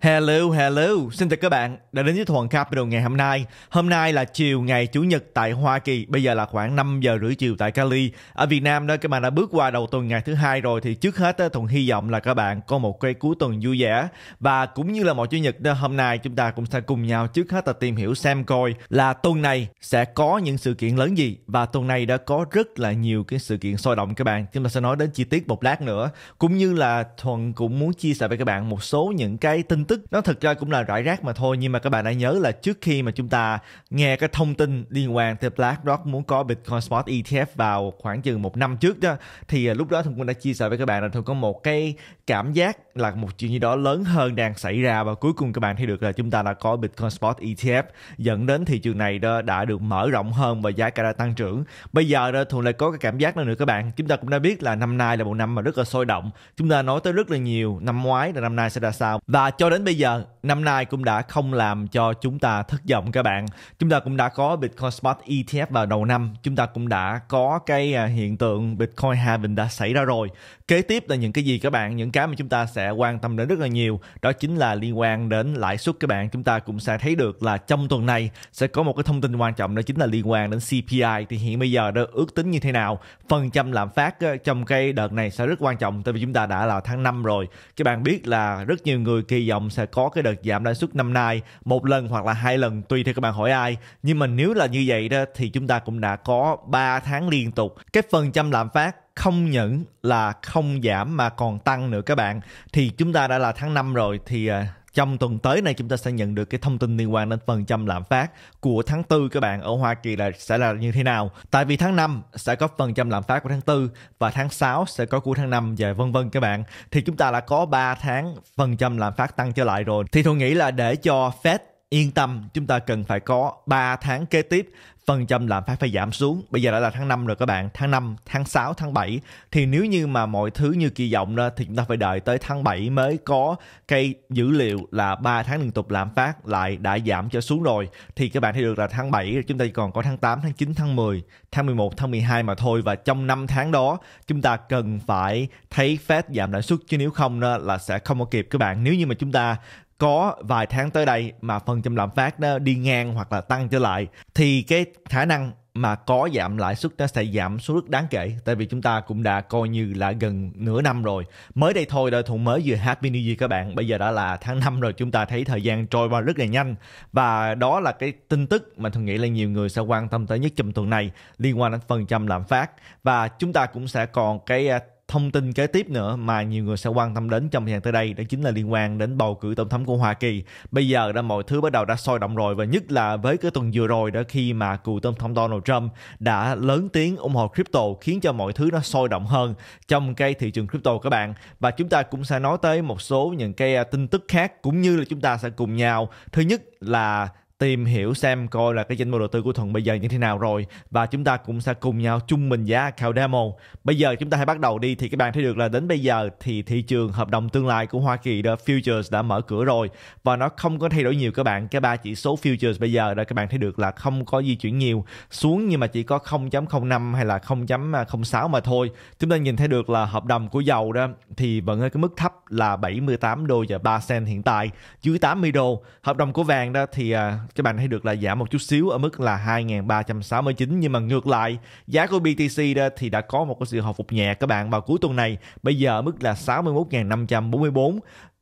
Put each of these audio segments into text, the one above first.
Hello, hello, xin chào các bạn đã đến với Thuận Capital ngày hôm nay. Hôm nay là chiều ngày Chủ nhật tại Hoa Kỳ, bây giờ là khoảng 5 giờ rưỡi chiều tại Cali. Ở Việt Nam đó các bạn đã bước qua đầu tuần ngày thứ hai rồi thì trước hết Thuận hy vọng là các bạn có một cái cuối tuần vui vẻ và cũng như là mọi Chủ nhật đó hôm nay chúng ta cũng sẽ cùng nhau trước hết là tìm hiểu xem coi là tuần này sẽ có những sự kiện lớn gì và tuần này đã có rất là nhiều cái sự kiện sôi động các bạn. Chúng ta sẽ nói đến chi tiết một lát nữa cũng như là Thuận cũng muốn chia sẻ với các bạn một số những cái tin tức nó thực ra cũng là rải rác mà thôi nhưng mà các bạn đã nhớ là trước khi mà chúng ta nghe cái thông tin liên quan tới BlackRock muốn có Bitcoin Spot ETF vào khoảng chừng một năm trước đó thì à, lúc đó Thông Quân đã chia sẻ với các bạn là Thông có một cái cảm giác là một chuyện gì đó lớn hơn đang xảy ra và cuối cùng các bạn thấy được là chúng ta đã có Bitcoin Spot ETF dẫn đến thị trường này đó đã được mở rộng hơn và giá cả đã tăng trưởng bây giờ đó Thuận lại có cái cảm giác nữa nữa các bạn chúng ta cũng đã biết là năm nay là một năm mà rất là sôi động chúng ta nói tới rất là nhiều năm ngoái là năm nay sẽ ra sao và cho đến đến bây giờ năm nay cũng đã không làm cho chúng ta thất vọng các bạn chúng ta cũng đã có Bitcoin Spot ETF vào đầu năm chúng ta cũng đã có cái à, hiện tượng Bitcoin halving đã xảy ra rồi kế tiếp là những cái gì các bạn những cái mà chúng ta sẽ quan tâm đến rất là nhiều đó chính là liên quan đến lãi suất các bạn chúng ta cũng sẽ thấy được là trong tuần này sẽ có một cái thông tin quan trọng đó chính là liên quan đến CPI thì hiện bây giờ đã ước tính như thế nào phần trăm lạm phát ờ, trong cái đợt này sẽ rất quan trọng tại vì chúng ta đã là tháng 5 rồi các bạn biết là rất nhiều người kỳ vọng sẽ có cái đợt giảm lãi suất năm nay một lần hoặc là hai lần tùy theo các bạn hỏi ai nhưng mà nếu là như vậy đó thì chúng ta cũng đã có 3 tháng liên tục cái phần trăm lạm phát không những là không giảm mà còn tăng nữa các bạn thì chúng ta đã là tháng 5 rồi thì à, trong tuần tới này chúng ta sẽ nhận được cái thông tin liên quan đến phần trăm lạm phát của tháng 4 các bạn ở Hoa Kỳ là sẽ là như thế nào. Tại vì tháng 5 sẽ có phần trăm lạm phát của tháng 4 và tháng 6 sẽ có của tháng 5 và vân vân các bạn. Thì chúng ta là có 3 tháng phần trăm lạm phát tăng trở lại rồi. Thì tôi nghĩ là để cho Fed yên tâm chúng ta cần phải có 3 tháng kế tiếp phần trăm lạm phát phải giảm xuống. Bây giờ đã là tháng 5 rồi các bạn, tháng 5, tháng 6, tháng 7 thì nếu như mà mọi thứ như kỳ vọng đó thì chúng ta phải đợi tới tháng 7 mới có cái dữ liệu là 3 tháng liên tục lạm phát lại đã giảm trở xuống rồi thì các bạn thấy được là tháng 7 chúng ta còn có tháng 8, tháng 9, tháng 10, tháng 11, tháng 12 mà thôi và trong năm tháng đó chúng ta cần phải thấy Fed giảm lãi suất chứ nếu không đó là sẽ không có kịp các bạn. Nếu như mà chúng ta có vài tháng tới đây mà phần trăm lạm phát nó đi ngang hoặc là tăng trở lại thì cái khả năng mà có giảm lãi suất nó sẽ giảm xuống rất đáng kể tại vì chúng ta cũng đã coi như là gần nửa năm rồi mới đây thôi đời thùng mới vừa happy new year các bạn bây giờ đã là tháng 5 rồi chúng ta thấy thời gian trôi qua rất là nhanh và đó là cái tin tức mà tôi nghĩ là nhiều người sẽ quan tâm tới nhất trong tuần này liên quan đến phần trăm lạm phát và chúng ta cũng sẽ còn cái thông tin kế tiếp nữa mà nhiều người sẽ quan tâm đến trong thời gian tới đây đó chính là liên quan đến bầu cử tổng thống của Hoa Kỳ. Bây giờ đã mọi thứ bắt đầu đã sôi động rồi và nhất là với cái tuần vừa rồi đó khi mà cựu tổng thống Donald Trump đã lớn tiếng ủng hộ crypto khiến cho mọi thứ nó sôi động hơn trong cái thị trường crypto các bạn. Và chúng ta cũng sẽ nói tới một số những cái à, tin tức khác cũng như là chúng ta sẽ cùng nhau. Thứ nhất là tìm hiểu xem coi là cái danh mục đầu tư của Thuận bây giờ như thế nào rồi và chúng ta cũng sẽ cùng nhau chung mình giá account demo. Bây giờ chúng ta hãy bắt đầu đi thì các bạn thấy được là đến bây giờ thì thị trường hợp đồng tương lai của Hoa Kỳ đó futures đã mở cửa rồi và nó không có thay đổi nhiều các bạn. Cái ba chỉ số futures bây giờ là các bạn thấy được là không có di chuyển nhiều xuống nhưng mà chỉ có 0.05 hay là 0.06 mà thôi. Chúng ta nhìn thấy được là hợp đồng của dầu đó thì vẫn ở cái mức thấp là 78 đô và 3 cent hiện tại dưới 80 đô. Hợp đồng của vàng đó thì à, các bạn thấy được là giảm một chút xíu ở mức là 2369 nhưng mà ngược lại giá của BTC đó thì đã có một cái sự hồi phục nhẹ các bạn vào cuối tuần này bây giờ ở mức là 61.544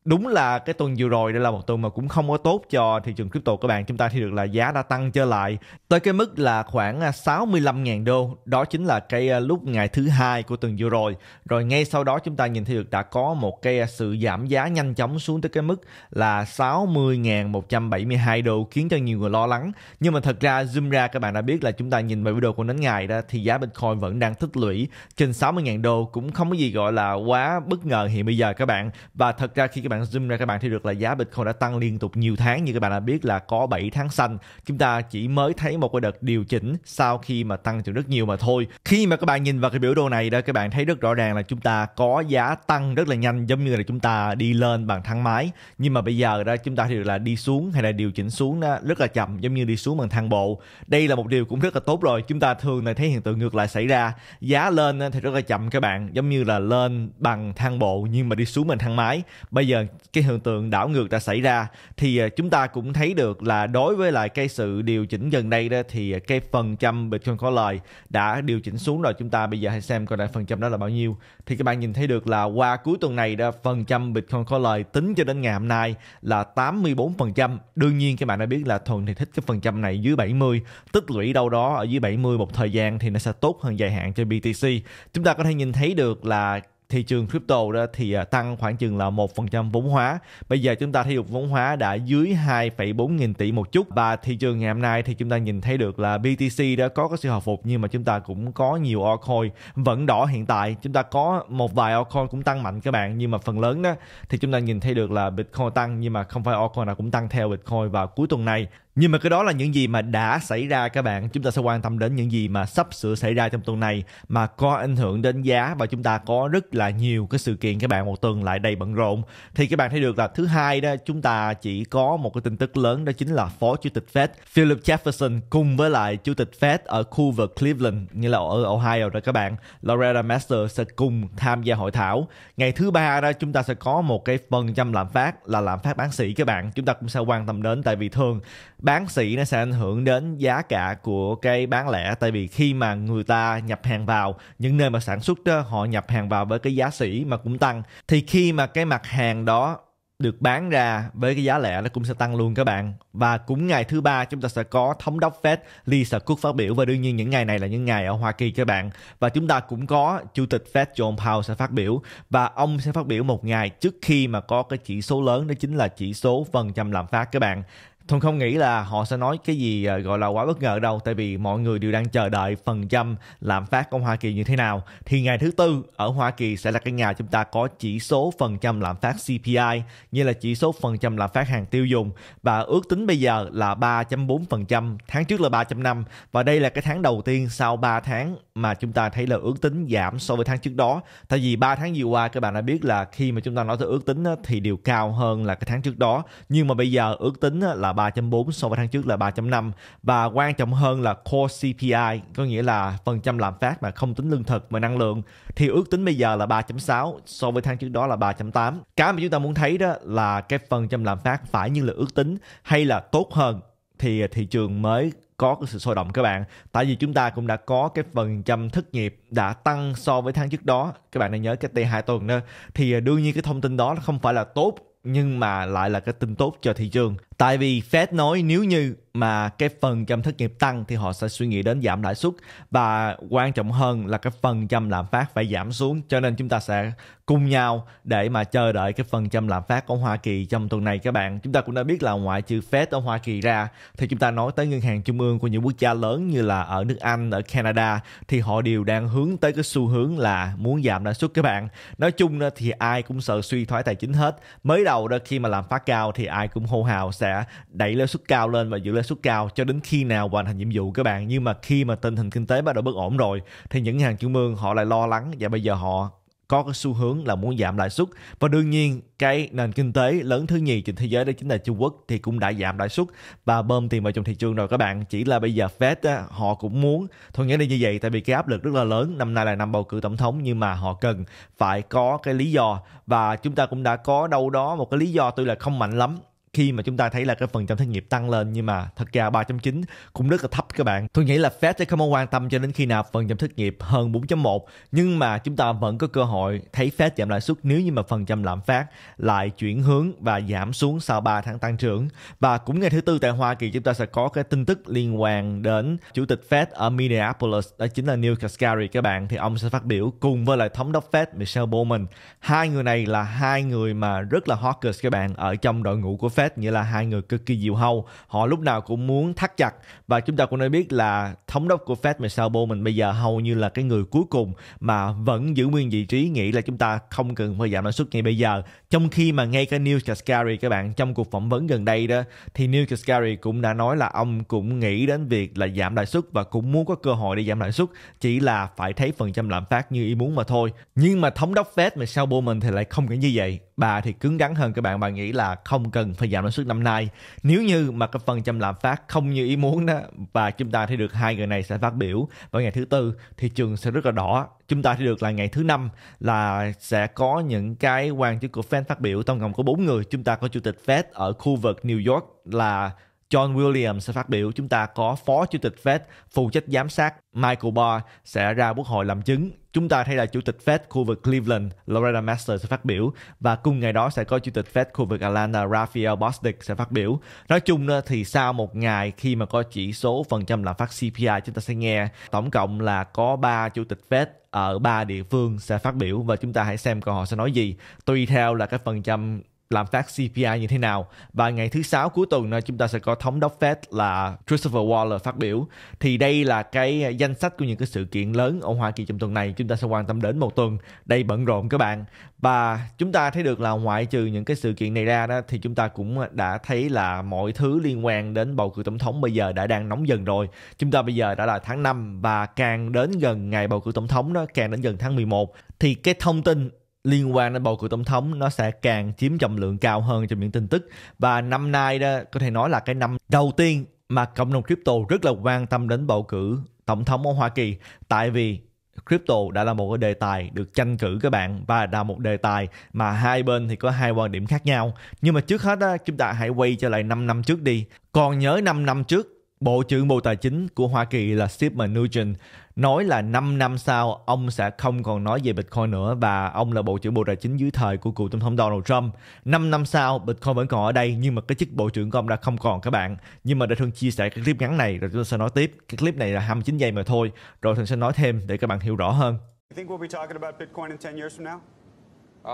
đúng là cái tuần vừa rồi đây là một tuần mà cũng không có tốt cho thị trường crypto các bạn. Chúng ta thì được là giá đã tăng trở lại tới cái mức là khoảng 65.000 à, đô. Đó chính là cái à, lúc ngày thứ hai của tuần vừa rồi. Rồi ngay sau đó chúng ta nhìn thấy được đã có một cái à, sự giảm giá nhanh chóng xuống tới cái mức là 60.172 đô khiến cho nhiều người lo lắng. Nhưng mà thật ra zoom ra các bạn đã biết là chúng ta nhìn vào video của đến ngày đó thì giá Bitcoin vẫn đang tích lũy trên 60.000 đô cũng không có gì gọi là quá bất ngờ hiện bây giờ các bạn. Và thật ra khi các bạn bạn zoom ra các bạn thấy được là giá Bitcoin đã tăng liên tục nhiều tháng như các bạn đã biết là có 7 tháng xanh. Chúng ta chỉ mới thấy một cái đợt điều chỉnh sau khi mà tăng trưởng rất nhiều mà thôi. Khi mà các bạn nhìn vào cái biểu đồ này đó các bạn thấy rất rõ ràng là chúng ta có giá tăng rất là nhanh giống như là chúng ta đi lên bằng thang máy. Nhưng mà bây giờ đó chúng ta thì được là đi xuống hay là điều chỉnh xuống đó rất là chậm giống như đi xuống bằng thang bộ. Đây là một điều cũng rất là tốt rồi. Chúng ta thường là thấy hiện tượng ngược lại xảy ra. Giá lên thì rất là chậm các bạn, giống như là lên bằng thang bộ nhưng mà đi xuống bằng thang máy. Bây giờ cái hiện tượng đảo ngược đã xảy ra thì à, chúng ta cũng thấy được là đối với lại cái sự điều chỉnh gần đây đó thì à, cái phần trăm Bitcoin có lời đã điều chỉnh xuống rồi chúng ta bây giờ hãy xem coi lại phần trăm đó là bao nhiêu thì các bạn nhìn thấy được là qua cuối tuần này đó phần trăm Bitcoin có lời tính cho đến ngày hôm nay là 84% đương nhiên các bạn đã biết là thuần thì thích cái phần trăm này dưới 70 tích lũy đâu đó ở dưới 70 một thời gian thì nó sẽ tốt hơn dài hạn cho BTC chúng ta có thể nhìn thấy được là thị trường crypto đó thì à, tăng khoảng chừng là 1% vốn hóa. Bây giờ chúng ta thấy được vốn hóa đã dưới 2,4 nghìn tỷ một chút và thị trường ngày hôm nay thì chúng ta nhìn thấy được là BTC đã có cái sự hồi phục nhưng mà chúng ta cũng có nhiều altcoin vẫn đỏ hiện tại. Chúng ta có một vài altcoin cũng tăng mạnh các bạn nhưng mà phần lớn đó thì chúng ta nhìn thấy được là Bitcoin tăng nhưng mà không phải altcoin nào cũng tăng theo Bitcoin vào cuối tuần này. Nhưng mà cái đó là những gì mà đã xảy ra các bạn. Chúng ta sẽ quan tâm đến những gì mà sắp sửa xảy ra trong tuần này mà có ảnh hưởng đến giá và chúng ta có rất là nhiều cái sự kiện các bạn một tuần lại đầy bận rộn. Thì các bạn thấy được là thứ hai đó chúng ta chỉ có một cái tin tức lớn đó chính là phó chủ tịch Fed Philip Jefferson cùng với lại chủ tịch Fed ở khu vực Cleveland như là ở Ohio đó các bạn. Loretta Mester sẽ cùng tham gia hội thảo. Ngày thứ ba đó chúng ta sẽ có một cái phần trăm lạm phát là lạm phát bán sĩ các bạn. Chúng ta cũng sẽ quan tâm đến tại vì thường bán sỉ nó sẽ ảnh hưởng đến giá cả của cái bán lẻ tại vì khi mà người ta nhập hàng vào những nơi mà sản xuất đó họ nhập hàng vào với cái giá sỉ mà cũng tăng thì khi mà cái mặt hàng đó được bán ra với cái giá lẻ nó cũng sẽ tăng luôn các bạn và cũng ngày thứ ba chúng ta sẽ có thống đốc Fed Lisa Cook phát biểu và đương nhiên những ngày này là những ngày ở Hoa Kỳ các bạn và chúng ta cũng có chủ tịch Fed John Powell sẽ phát biểu và ông sẽ phát biểu một ngày trước khi mà có cái chỉ số lớn đó chính là chỉ số phần trăm lạm phát các bạn Thuận không nghĩ là họ sẽ nói cái gì à, gọi là quá bất ngờ đâu tại vì mọi người đều đang chờ đợi phần trăm lạm phát của Hoa Kỳ như thế nào thì ngày thứ tư ở Hoa Kỳ sẽ là cái ngày chúng ta có chỉ số phần trăm lạm phát CPI như là chỉ số phần trăm lạm phát hàng tiêu dùng và ước tính bây giờ là 3.4% tháng trước là 3.5 và đây là cái tháng đầu tiên sau 3 tháng mà chúng ta thấy là ước tính giảm so với tháng trước đó tại vì 3 tháng vừa qua các bạn đã biết là khi mà chúng ta nói tới ước tính thì đều cao hơn là cái tháng trước đó nhưng mà bây giờ ước tính là 3.4 so với tháng trước là 3.5 và quan trọng hơn là core CPI có nghĩa là phần trăm lạm phát mà không tính lương thực và năng lượng thì ước tính bây giờ là 3.6 so với tháng trước đó là 3.8. Cái mà chúng ta muốn thấy đó là cái phần trăm lạm phát phải như là ước tính hay là tốt hơn thì thị trường mới có cái sự sôi động các bạn tại vì chúng ta cũng đã có cái phần trăm thất nghiệp đã tăng so với tháng trước đó các bạn nên nhớ cái t 2 tuần đó thì đương nhiên cái thông tin đó không phải là tốt nhưng mà lại là cái tin tốt cho thị trường Tại vì Fed nói nếu như mà cái phần trăm thất nghiệp tăng thì họ sẽ suy nghĩ đến giảm lãi suất và quan trọng hơn là cái phần trăm lạm phát phải giảm xuống cho nên chúng ta sẽ cùng nhau để mà chờ đợi cái phần trăm lạm phát của Hoa Kỳ trong tuần này các bạn. Chúng ta cũng đã biết là ngoại trừ Fed ở Hoa Kỳ ra thì chúng ta nói tới ngân hàng trung ương của những quốc gia lớn như là ở nước Anh, ở Canada thì họ đều đang hướng tới cái xu hướng là muốn giảm lãi suất các bạn. Nói chung thì ai cũng sợ suy thoái tài chính hết. Mới đầu đó khi mà lạm phát cao thì ai cũng hô hào sẽ sẽ đẩy lãi suất cao lên và giữ lãi suất cao cho đến khi nào hoàn thành nhiệm vụ các bạn nhưng mà khi mà tình hình kinh tế bắt đầu bất ổn rồi thì những hàng chủ mương họ lại lo lắng và bây giờ họ có cái xu hướng là muốn giảm lãi suất và đương nhiên cái nền kinh tế lớn thứ nhì trên thế giới đó chính là Trung Quốc thì cũng đã giảm lãi suất và bơm tiền vào trong thị trường rồi các bạn chỉ là bây giờ Fed á, họ cũng muốn thôi nghĩa là như vậy tại vì cái áp lực rất là lớn năm nay là năm bầu cử tổng thống nhưng mà họ cần phải có cái lý do và chúng ta cũng đã có đâu đó một cái lý do tuy là không mạnh lắm khi mà chúng ta thấy là cái phần trăm thất nghiệp tăng lên nhưng mà thật ra 3.9 cũng rất là thấp các bạn. Tôi nghĩ là Fed sẽ không có quan tâm cho đến khi nào phần trăm thất nghiệp hơn 4.1 nhưng mà chúng ta vẫn có cơ hội thấy Fed giảm lãi suất nếu như mà phần trăm lạm phát lại chuyển hướng và giảm xuống sau 3 tháng tăng trưởng. Và cũng ngày thứ tư tại Hoa Kỳ chúng ta sẽ có cái tin tức liên quan đến chủ tịch Fed ở Minneapolis đó chính là Neil Kashkari các bạn thì ông sẽ phát biểu cùng với lại thống đốc Fed Michelle Bowman. Hai người này là hai người mà rất là hawkish các bạn ở trong đội ngũ của Fed Fed nghĩa là hai người cực kỳ diệu hâu họ lúc nào cũng muốn thắt chặt và chúng ta cũng đã biết là thống đốc của Fed Michelle Bowman bây giờ hầu như là cái người cuối cùng mà vẫn giữ nguyên vị trí nghĩ là chúng ta không cần phải giảm lãi suất ngay bây giờ trong khi mà ngay cả Neil Kaskari các bạn trong cuộc phỏng vấn gần đây đó thì Neil Kaskari cũng đã nói là ông cũng nghĩ đến việc là giảm lãi suất và cũng muốn có cơ hội để giảm lãi suất chỉ là phải thấy phần trăm lạm phát như ý muốn mà thôi nhưng mà thống đốc Fed mà sau Michelle mình thì lại không nghĩ như vậy bà thì cứng rắn hơn các bạn bà nghĩ là không cần phải giảm lãi suất năm nay nếu như mà cái phần trăm lạm phát không như ý muốn đó và chúng ta thấy được hai người này sẽ phát biểu vào ngày thứ tư thị trường sẽ rất là đỏ chúng ta thì được là ngày thứ năm là sẽ có những cái quan chức của Fed phát biểu tổng cộng có bốn người chúng ta có chủ tịch Fed ở khu vực New York là John Williams sẽ phát biểu chúng ta có phó chủ tịch Fed phụ trách giám sát Michael Barr sẽ ra quốc hội làm chứng Chúng ta thấy là Chủ tịch Fed khu vực Cleveland Loretta Mester sẽ phát biểu và cùng ngày đó sẽ có Chủ tịch Fed khu vực Atlanta Raphael Bostic sẽ phát biểu. Nói chung thì sau một ngày khi mà có chỉ số phần trăm lạm phát CPI chúng ta sẽ nghe tổng cộng là có 3 Chủ tịch Fed ở ba địa phương sẽ phát biểu và chúng ta hãy xem coi họ sẽ nói gì tùy theo là cái phần trăm lạm phát CPI như thế nào và ngày thứ sáu cuối tuần này chúng ta sẽ có thống đốc Fed là Christopher Waller phát biểu thì đây là cái danh sách của những cái sự kiện lớn ở Hoa Kỳ trong tuần này chúng ta sẽ quan tâm đến một tuần đây bận rộn các bạn và chúng ta thấy được là ngoại trừ những cái sự kiện này ra đó thì chúng ta cũng đã thấy là mọi thứ liên quan đến bầu cử tổng thống bây giờ đã đang nóng dần rồi chúng ta bây giờ đã là tháng 5 và càng đến gần ngày bầu cử tổng thống đó càng đến gần tháng 11 thì cái thông tin liên quan đến bầu cử tổng thống nó sẽ càng chiếm trọng lượng cao hơn trong những tin tức và năm nay đó có thể nói là cái năm đầu tiên mà cộng đồng crypto rất là quan tâm đến bầu cử tổng thống ở Hoa Kỳ tại vì crypto đã là một cái đề tài được tranh cử các bạn và là một đề tài mà hai bên thì có hai quan điểm khác nhau. Nhưng mà trước hết á, chúng ta hãy quay trở lại 5 năm trước đi. Còn nhớ 5 năm trước, Bộ trưởng Bộ Tài chính của Hoa Kỳ là Steven Mnuchin nói là 5 năm sau ông sẽ không còn nói về Bitcoin nữa và ông là Bộ trưởng Bộ Tài chính dưới thời của cựu tổng thống Donald Trump. 5 năm sau Bitcoin vẫn còn ở đây nhưng mà cái chức Bộ trưởng của ông đã không còn các bạn. Nhưng mà để Thương chia sẻ cái clip ngắn này rồi chúng ta sẽ nói tiếp. Cái clip này là 29 giây mà thôi. Rồi Thương sẽ nói thêm để các bạn hiểu rõ hơn. You think we'll be talking about Bitcoin in 10 years from now?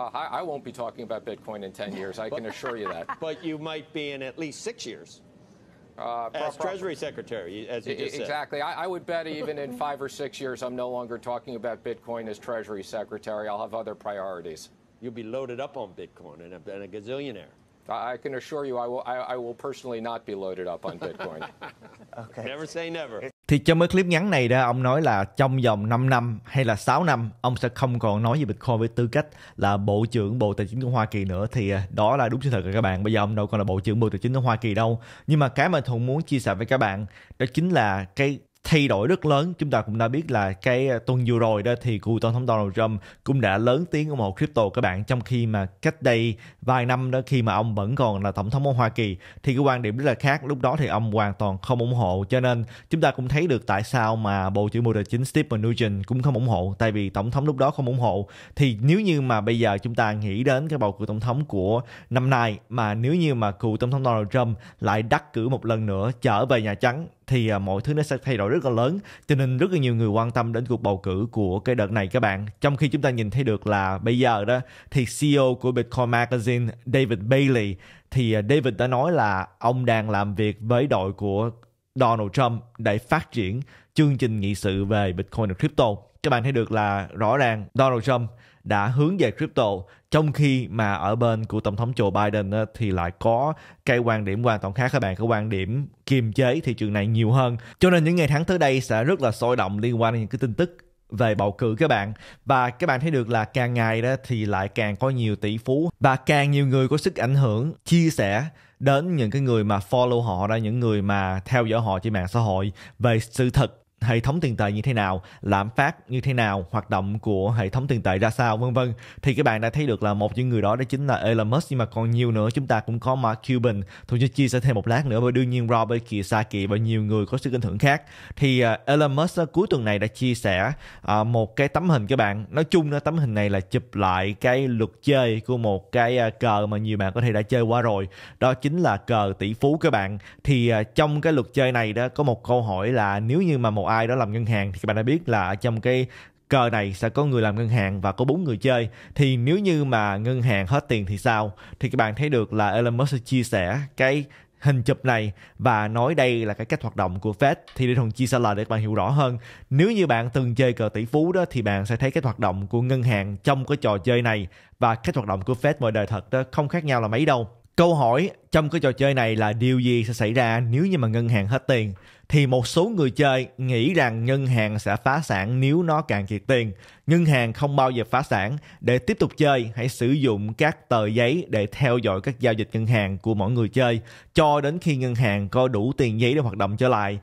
Uh, I, I won't be talking about Bitcoin in 10 years, I can assure you that. But you might be in at least six years. Uh, as Treasury Secretary, as you just exactly. I, I would bet even in five or six years, I'm no longer talking about Bitcoin as Treasury Secretary. I'll have other priorities. You'll be loaded up on Bitcoin and a, and a gazillionaire. I can assure you I will, I, I will personally not be loaded up on Bitcoin. okay. Never say never. Thì trong cái clip ngắn này đó, ông nói là trong vòng 5 năm hay là 6 năm, ông sẽ không còn nói về Bitcoin với tư cách là Bộ trưởng Bộ Tài chính của Hoa Kỳ nữa. Thì à, đó là đúng sự thật rồi các bạn. Bây giờ ông đâu còn là Bộ trưởng Bộ Tài chính của Hoa Kỳ đâu. Nhưng mà cái mà Thuận muốn chia sẻ với các bạn đó chính là cái thay đổi rất lớn chúng ta cũng đã biết là cái à, tuần vừa rồi đó thì cựu tổng thống Donald Trump cũng đã lớn tiếng ủng hộ crypto các bạn trong khi mà cách đây vài năm đó khi mà ông vẫn còn là tổng thống của Hoa Kỳ thì cái quan điểm rất là khác lúc đó thì ông hoàn toàn không ủng hộ cho nên chúng ta cũng thấy được tại sao mà bộ trưởng bộ tài chính Steve Mnuchin cũng không ủng hộ tại vì tổng thống lúc đó không ủng hộ thì nếu như mà bây giờ chúng ta nghĩ đến cái bầu cử tổng thống của năm nay mà nếu như mà cựu tổng thống Donald Trump lại đắc cử một lần nữa trở về Nhà Trắng thì à, mọi thứ nó sẽ thay đổi rất là lớn cho nên rất là nhiều người quan tâm đến cuộc bầu cử của cái đợt này các bạn trong khi chúng ta nhìn thấy được là bây giờ đó thì CEO của Bitcoin Magazine David Bailey thì à, David đã nói là ông đang làm việc với đội của Donald Trump để phát triển chương trình nghị sự về Bitcoin và crypto các bạn thấy được là rõ ràng Donald Trump đã hướng về crypto trong khi mà ở bên của tổng thống Joe Biden á, thì lại có cái quan điểm hoàn toàn khác các bạn cái quan điểm kiềm chế thị trường này nhiều hơn cho nên những ngày tháng tới đây sẽ rất là sôi động liên quan đến những cái tin tức về bầu cử các bạn và các bạn thấy được là càng ngày đó thì lại càng có nhiều tỷ phú và càng nhiều người có sức ảnh hưởng chia sẻ đến những cái người mà follow họ ra những người mà theo dõi họ trên mạng xã hội về sự thật hệ thống tiền tệ như thế nào, lạm phát như thế nào, hoạt động của hệ thống tiền tệ ra sao vân vân. Thì các bạn đã thấy được là một những người đó đó chính là Elon Musk nhưng mà còn nhiều nữa chúng ta cũng có Mark Cuban. Tôi sẽ chia sẻ thêm một lát nữa và đương nhiên Robert Kiyosaki và nhiều người có sự ảnh hưởng khác. Thì uh, Elon Musk uh, cuối tuần này đã chia sẻ uh, một cái tấm hình các bạn. Nói chung là tấm hình này là chụp lại cái luật chơi của một cái uh, cờ mà nhiều bạn có thể đã chơi qua rồi. Đó chính là cờ tỷ phú các bạn. Thì uh, trong cái luật chơi này đó có một câu hỏi là nếu như mà một ai đó làm ngân hàng thì các bạn đã biết là trong cái cờ này sẽ có người làm ngân hàng và có bốn người chơi thì nếu như mà ngân hàng hết tiền thì sao thì các bạn thấy được là Elon Musk chia sẻ cái hình chụp này và nói đây là cái cách hoạt động của Fed thì để thùng chia sẻ lại để các bạn hiểu rõ hơn. Nếu như bạn từng chơi cờ tỷ phú đó thì bạn sẽ thấy cái hoạt động của ngân hàng trong cái trò chơi này và cách hoạt động của Fed mọi đời thật đó không khác nhau là mấy đâu. Câu hỏi trong cái trò chơi này là điều gì sẽ xảy ra nếu như mà ngân hàng hết tiền? thì một số người chơi nghĩ rằng ngân hàng sẽ phá sản nếu nó càng kiệt tiền. Ngân hàng không bao giờ phá sản. Để tiếp tục chơi, hãy sử dụng các tờ giấy để theo dõi các giao dịch ngân hàng của mỗi người chơi cho đến khi ngân hàng có đủ tiền giấy để hoạt động trở lại.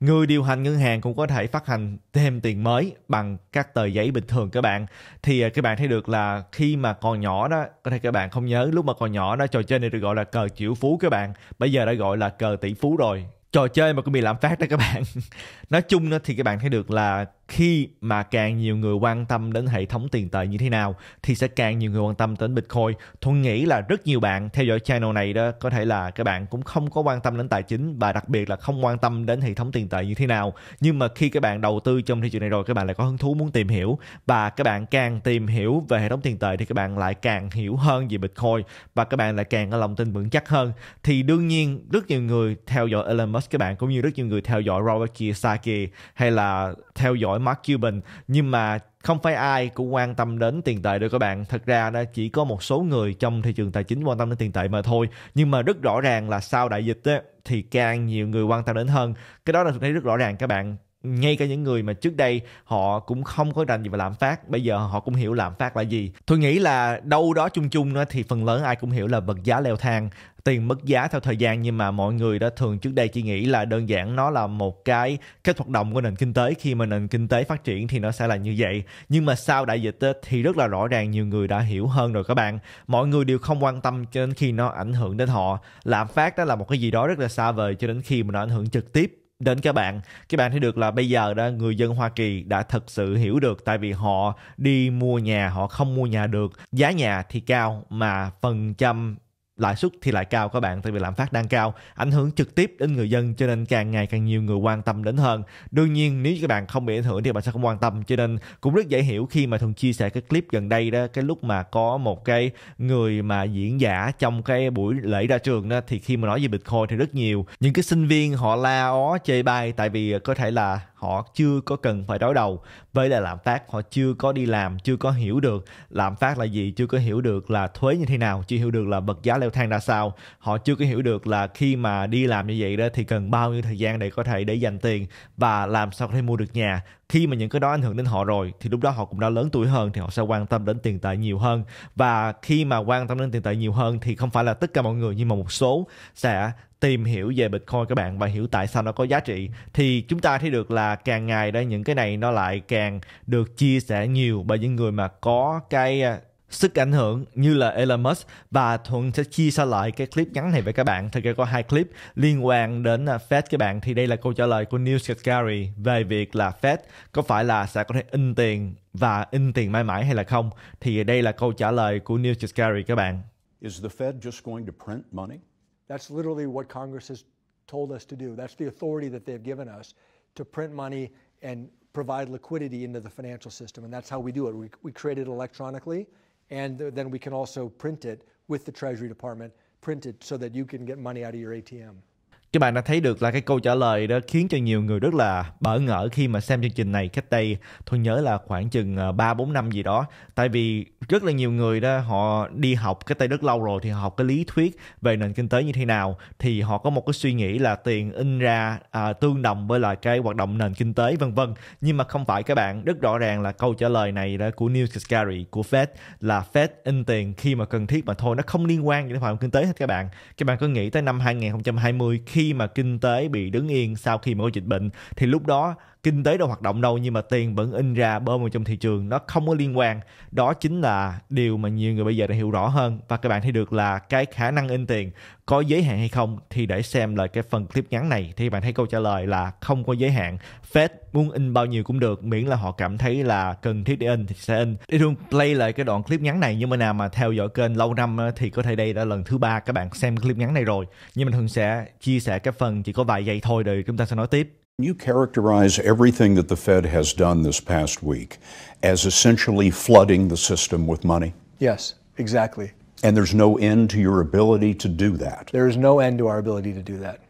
Người điều hành ngân hàng cũng có thể phát hành thêm tiền mới bằng các tờ giấy bình thường các bạn. Thì à, các bạn thấy được là khi mà còn nhỏ đó, có thể các bạn không nhớ lúc mà còn nhỏ đó trò chơi này được gọi là cờ triệu phú các bạn. Bây giờ đã gọi là cờ tỷ phú rồi trò chơi mà của mình làm phát đó các bạn nói chung đó thì các bạn thấy được là khi mà càng nhiều người quan tâm đến hệ thống tiền tệ như thế nào thì sẽ càng nhiều người quan tâm đến Bitcoin. Thuận nghĩ là rất nhiều bạn theo dõi channel này đó có thể là các bạn cũng không có quan tâm đến tài chính và đặc biệt là không quan tâm đến hệ thống tiền tệ như thế nào. Nhưng mà khi các bạn đầu tư trong thị trường này rồi các bạn lại có hứng thú muốn tìm hiểu và các bạn càng tìm hiểu về hệ thống tiền tệ thì các bạn lại càng hiểu hơn về Bitcoin và các bạn lại càng có lòng tin vững chắc hơn. Thì đương nhiên rất nhiều người theo dõi Elon Musk các bạn cũng như rất nhiều người theo dõi Robert Kiyosaki hay là theo dõi đổi Mark Cuban nhưng mà không phải ai cũng quan tâm đến tiền tệ được các bạn thật ra nó chỉ có một số người trong thị trường tài chính quan tâm đến tiền tệ mà thôi nhưng mà rất rõ ràng là sau đại dịch ấy, thì càng nhiều người quan tâm đến hơn cái đó là tôi thấy rất rõ ràng các bạn ngay cả những người mà trước đây họ cũng không có rành gì về lạm phát bây giờ họ cũng hiểu lạm phát là gì tôi nghĩ là đâu đó chung chung đó thì phần lớn ai cũng hiểu là vật giá leo thang tiền mất giá theo thời gian nhưng mà mọi người đã thường trước đây chỉ nghĩ là đơn giản nó là một cái kết hoạt động của nền kinh tế khi mà nền kinh tế phát triển thì nó sẽ là như vậy nhưng mà sau đại dịch thì rất là rõ ràng nhiều người đã hiểu hơn rồi các bạn mọi người đều không quan tâm cho đến khi nó ảnh hưởng đến họ lạm phát đó là một cái gì đó rất là xa vời cho đến khi mà nó ảnh hưởng trực tiếp đến các bạn các bạn thấy được là bây giờ đó người dân Hoa Kỳ đã thật sự hiểu được tại vì họ đi mua nhà họ không mua nhà được giá nhà thì cao mà phần trăm lãi suất thì lại cao các bạn tại vì lạm phát đang cao ảnh hưởng trực tiếp đến người dân cho nên càng ngày càng nhiều người quan tâm đến hơn đương nhiên nếu các bạn không bị ảnh hưởng thì bạn sẽ không quan tâm cho nên cũng rất dễ hiểu khi mà thường chia sẻ cái clip gần đây đó cái lúc mà có một cái người mà diễn giả trong cái buổi lễ ra trường đó thì khi mà nói về bitcoin thì rất nhiều những cái sinh viên họ la ó chê bai tại vì có thể là họ chưa có cần phải đối đầu với là lạm phát họ chưa có đi làm chưa có hiểu được lạm phát là gì chưa có hiểu được là thuế như thế nào chưa hiểu được là vật giá là leo thang ra sao họ chưa có hiểu được là khi mà đi làm như vậy đó thì cần bao nhiêu thời gian để có thể để dành tiền và làm sao có thể mua được nhà khi mà những cái đó ảnh hưởng đến họ rồi thì lúc đó họ cũng đã lớn tuổi hơn thì họ sẽ quan tâm đến tiền tệ nhiều hơn và khi mà quan tâm đến tiền tệ nhiều hơn thì không phải là tất cả mọi người nhưng mà một số sẽ tìm hiểu về Bitcoin các bạn và hiểu tại sao nó có giá trị thì chúng ta thấy được là càng ngày đó những cái này nó lại càng được chia sẻ nhiều bởi những người mà có cái sức ảnh hưởng như là Elon Musk và Thuận sẽ chia sẻ lại cái clip ngắn này với các bạn. Thật ra có hai clip liên quan đến à, Fed các bạn thì đây là câu trả lời của Neil Scacari về việc là Fed có phải là sẽ có thể in tiền và in tiền mãi mãi hay là không thì đây là câu trả lời của Neil Scacari các bạn. Is the Fed just going to print money? That's literally what Congress has told us to do. That's the authority that they've given us to print money and provide liquidity into the financial system and that's how we do it. We, we create it electronically. and then we can also print it with the Treasury Department, print it so that you can get money out of your ATM. các bạn đã thấy được là cái câu trả lời đó khiến cho nhiều người rất là bỡ ngỡ khi mà xem chương trình này cách đây tôi nhớ là khoảng chừng 3 ờ, 4 năm gì đó. Tại vì rất là nhiều người đó họ đi học cách đây rất lâu rồi thì họ học cái lý thuyết về nền kinh tế như thế nào thì họ có một cái suy nghĩ là tiền in ra à, tương đồng với là cái hoạt động nền kinh tế vân vân. Nhưng mà không phải các bạn, rất rõ ràng là câu trả lời này đó của Neil Kashkari của Fed là Fed in tiền khi mà cần thiết mà thôi, nó không liên quan đến hoạt động kinh tế hết các bạn. Các bạn có nghĩ tới năm 2020 khi khi mà kinh tế bị đứng yên sau khi mà dịch bệnh thì lúc đó kinh tế đâu hoạt động đâu nhưng mà tiền vẫn in ra bơm vào trong thị trường nó không có liên quan đó chính là điều mà nhiều người bây giờ đã hiểu rõ hơn và các bạn thấy được là cái khả năng in tiền có giới hạn hay không thì để xem lại cái phần clip ngắn này thì bạn thấy câu trả lời là không có giới hạn Fed muốn in bao nhiêu cũng được miễn là họ cảm thấy là cần thiết để in thì sẽ in đi luôn play lại cái đoạn clip ngắn này nhưng mà nào mà theo dõi kênh lâu năm thì có thể đây đã lần thứ ba các bạn xem clip ngắn này rồi nhưng mình thường sẽ chia sẻ cái phần chỉ có vài giây thôi rồi chúng ta sẽ nói tiếp Can you characterize everything that the Fed has done this past week as essentially flooding the system with money? Yes, exactly. And there's no end to your ability to do that? There is no end to our ability to do that.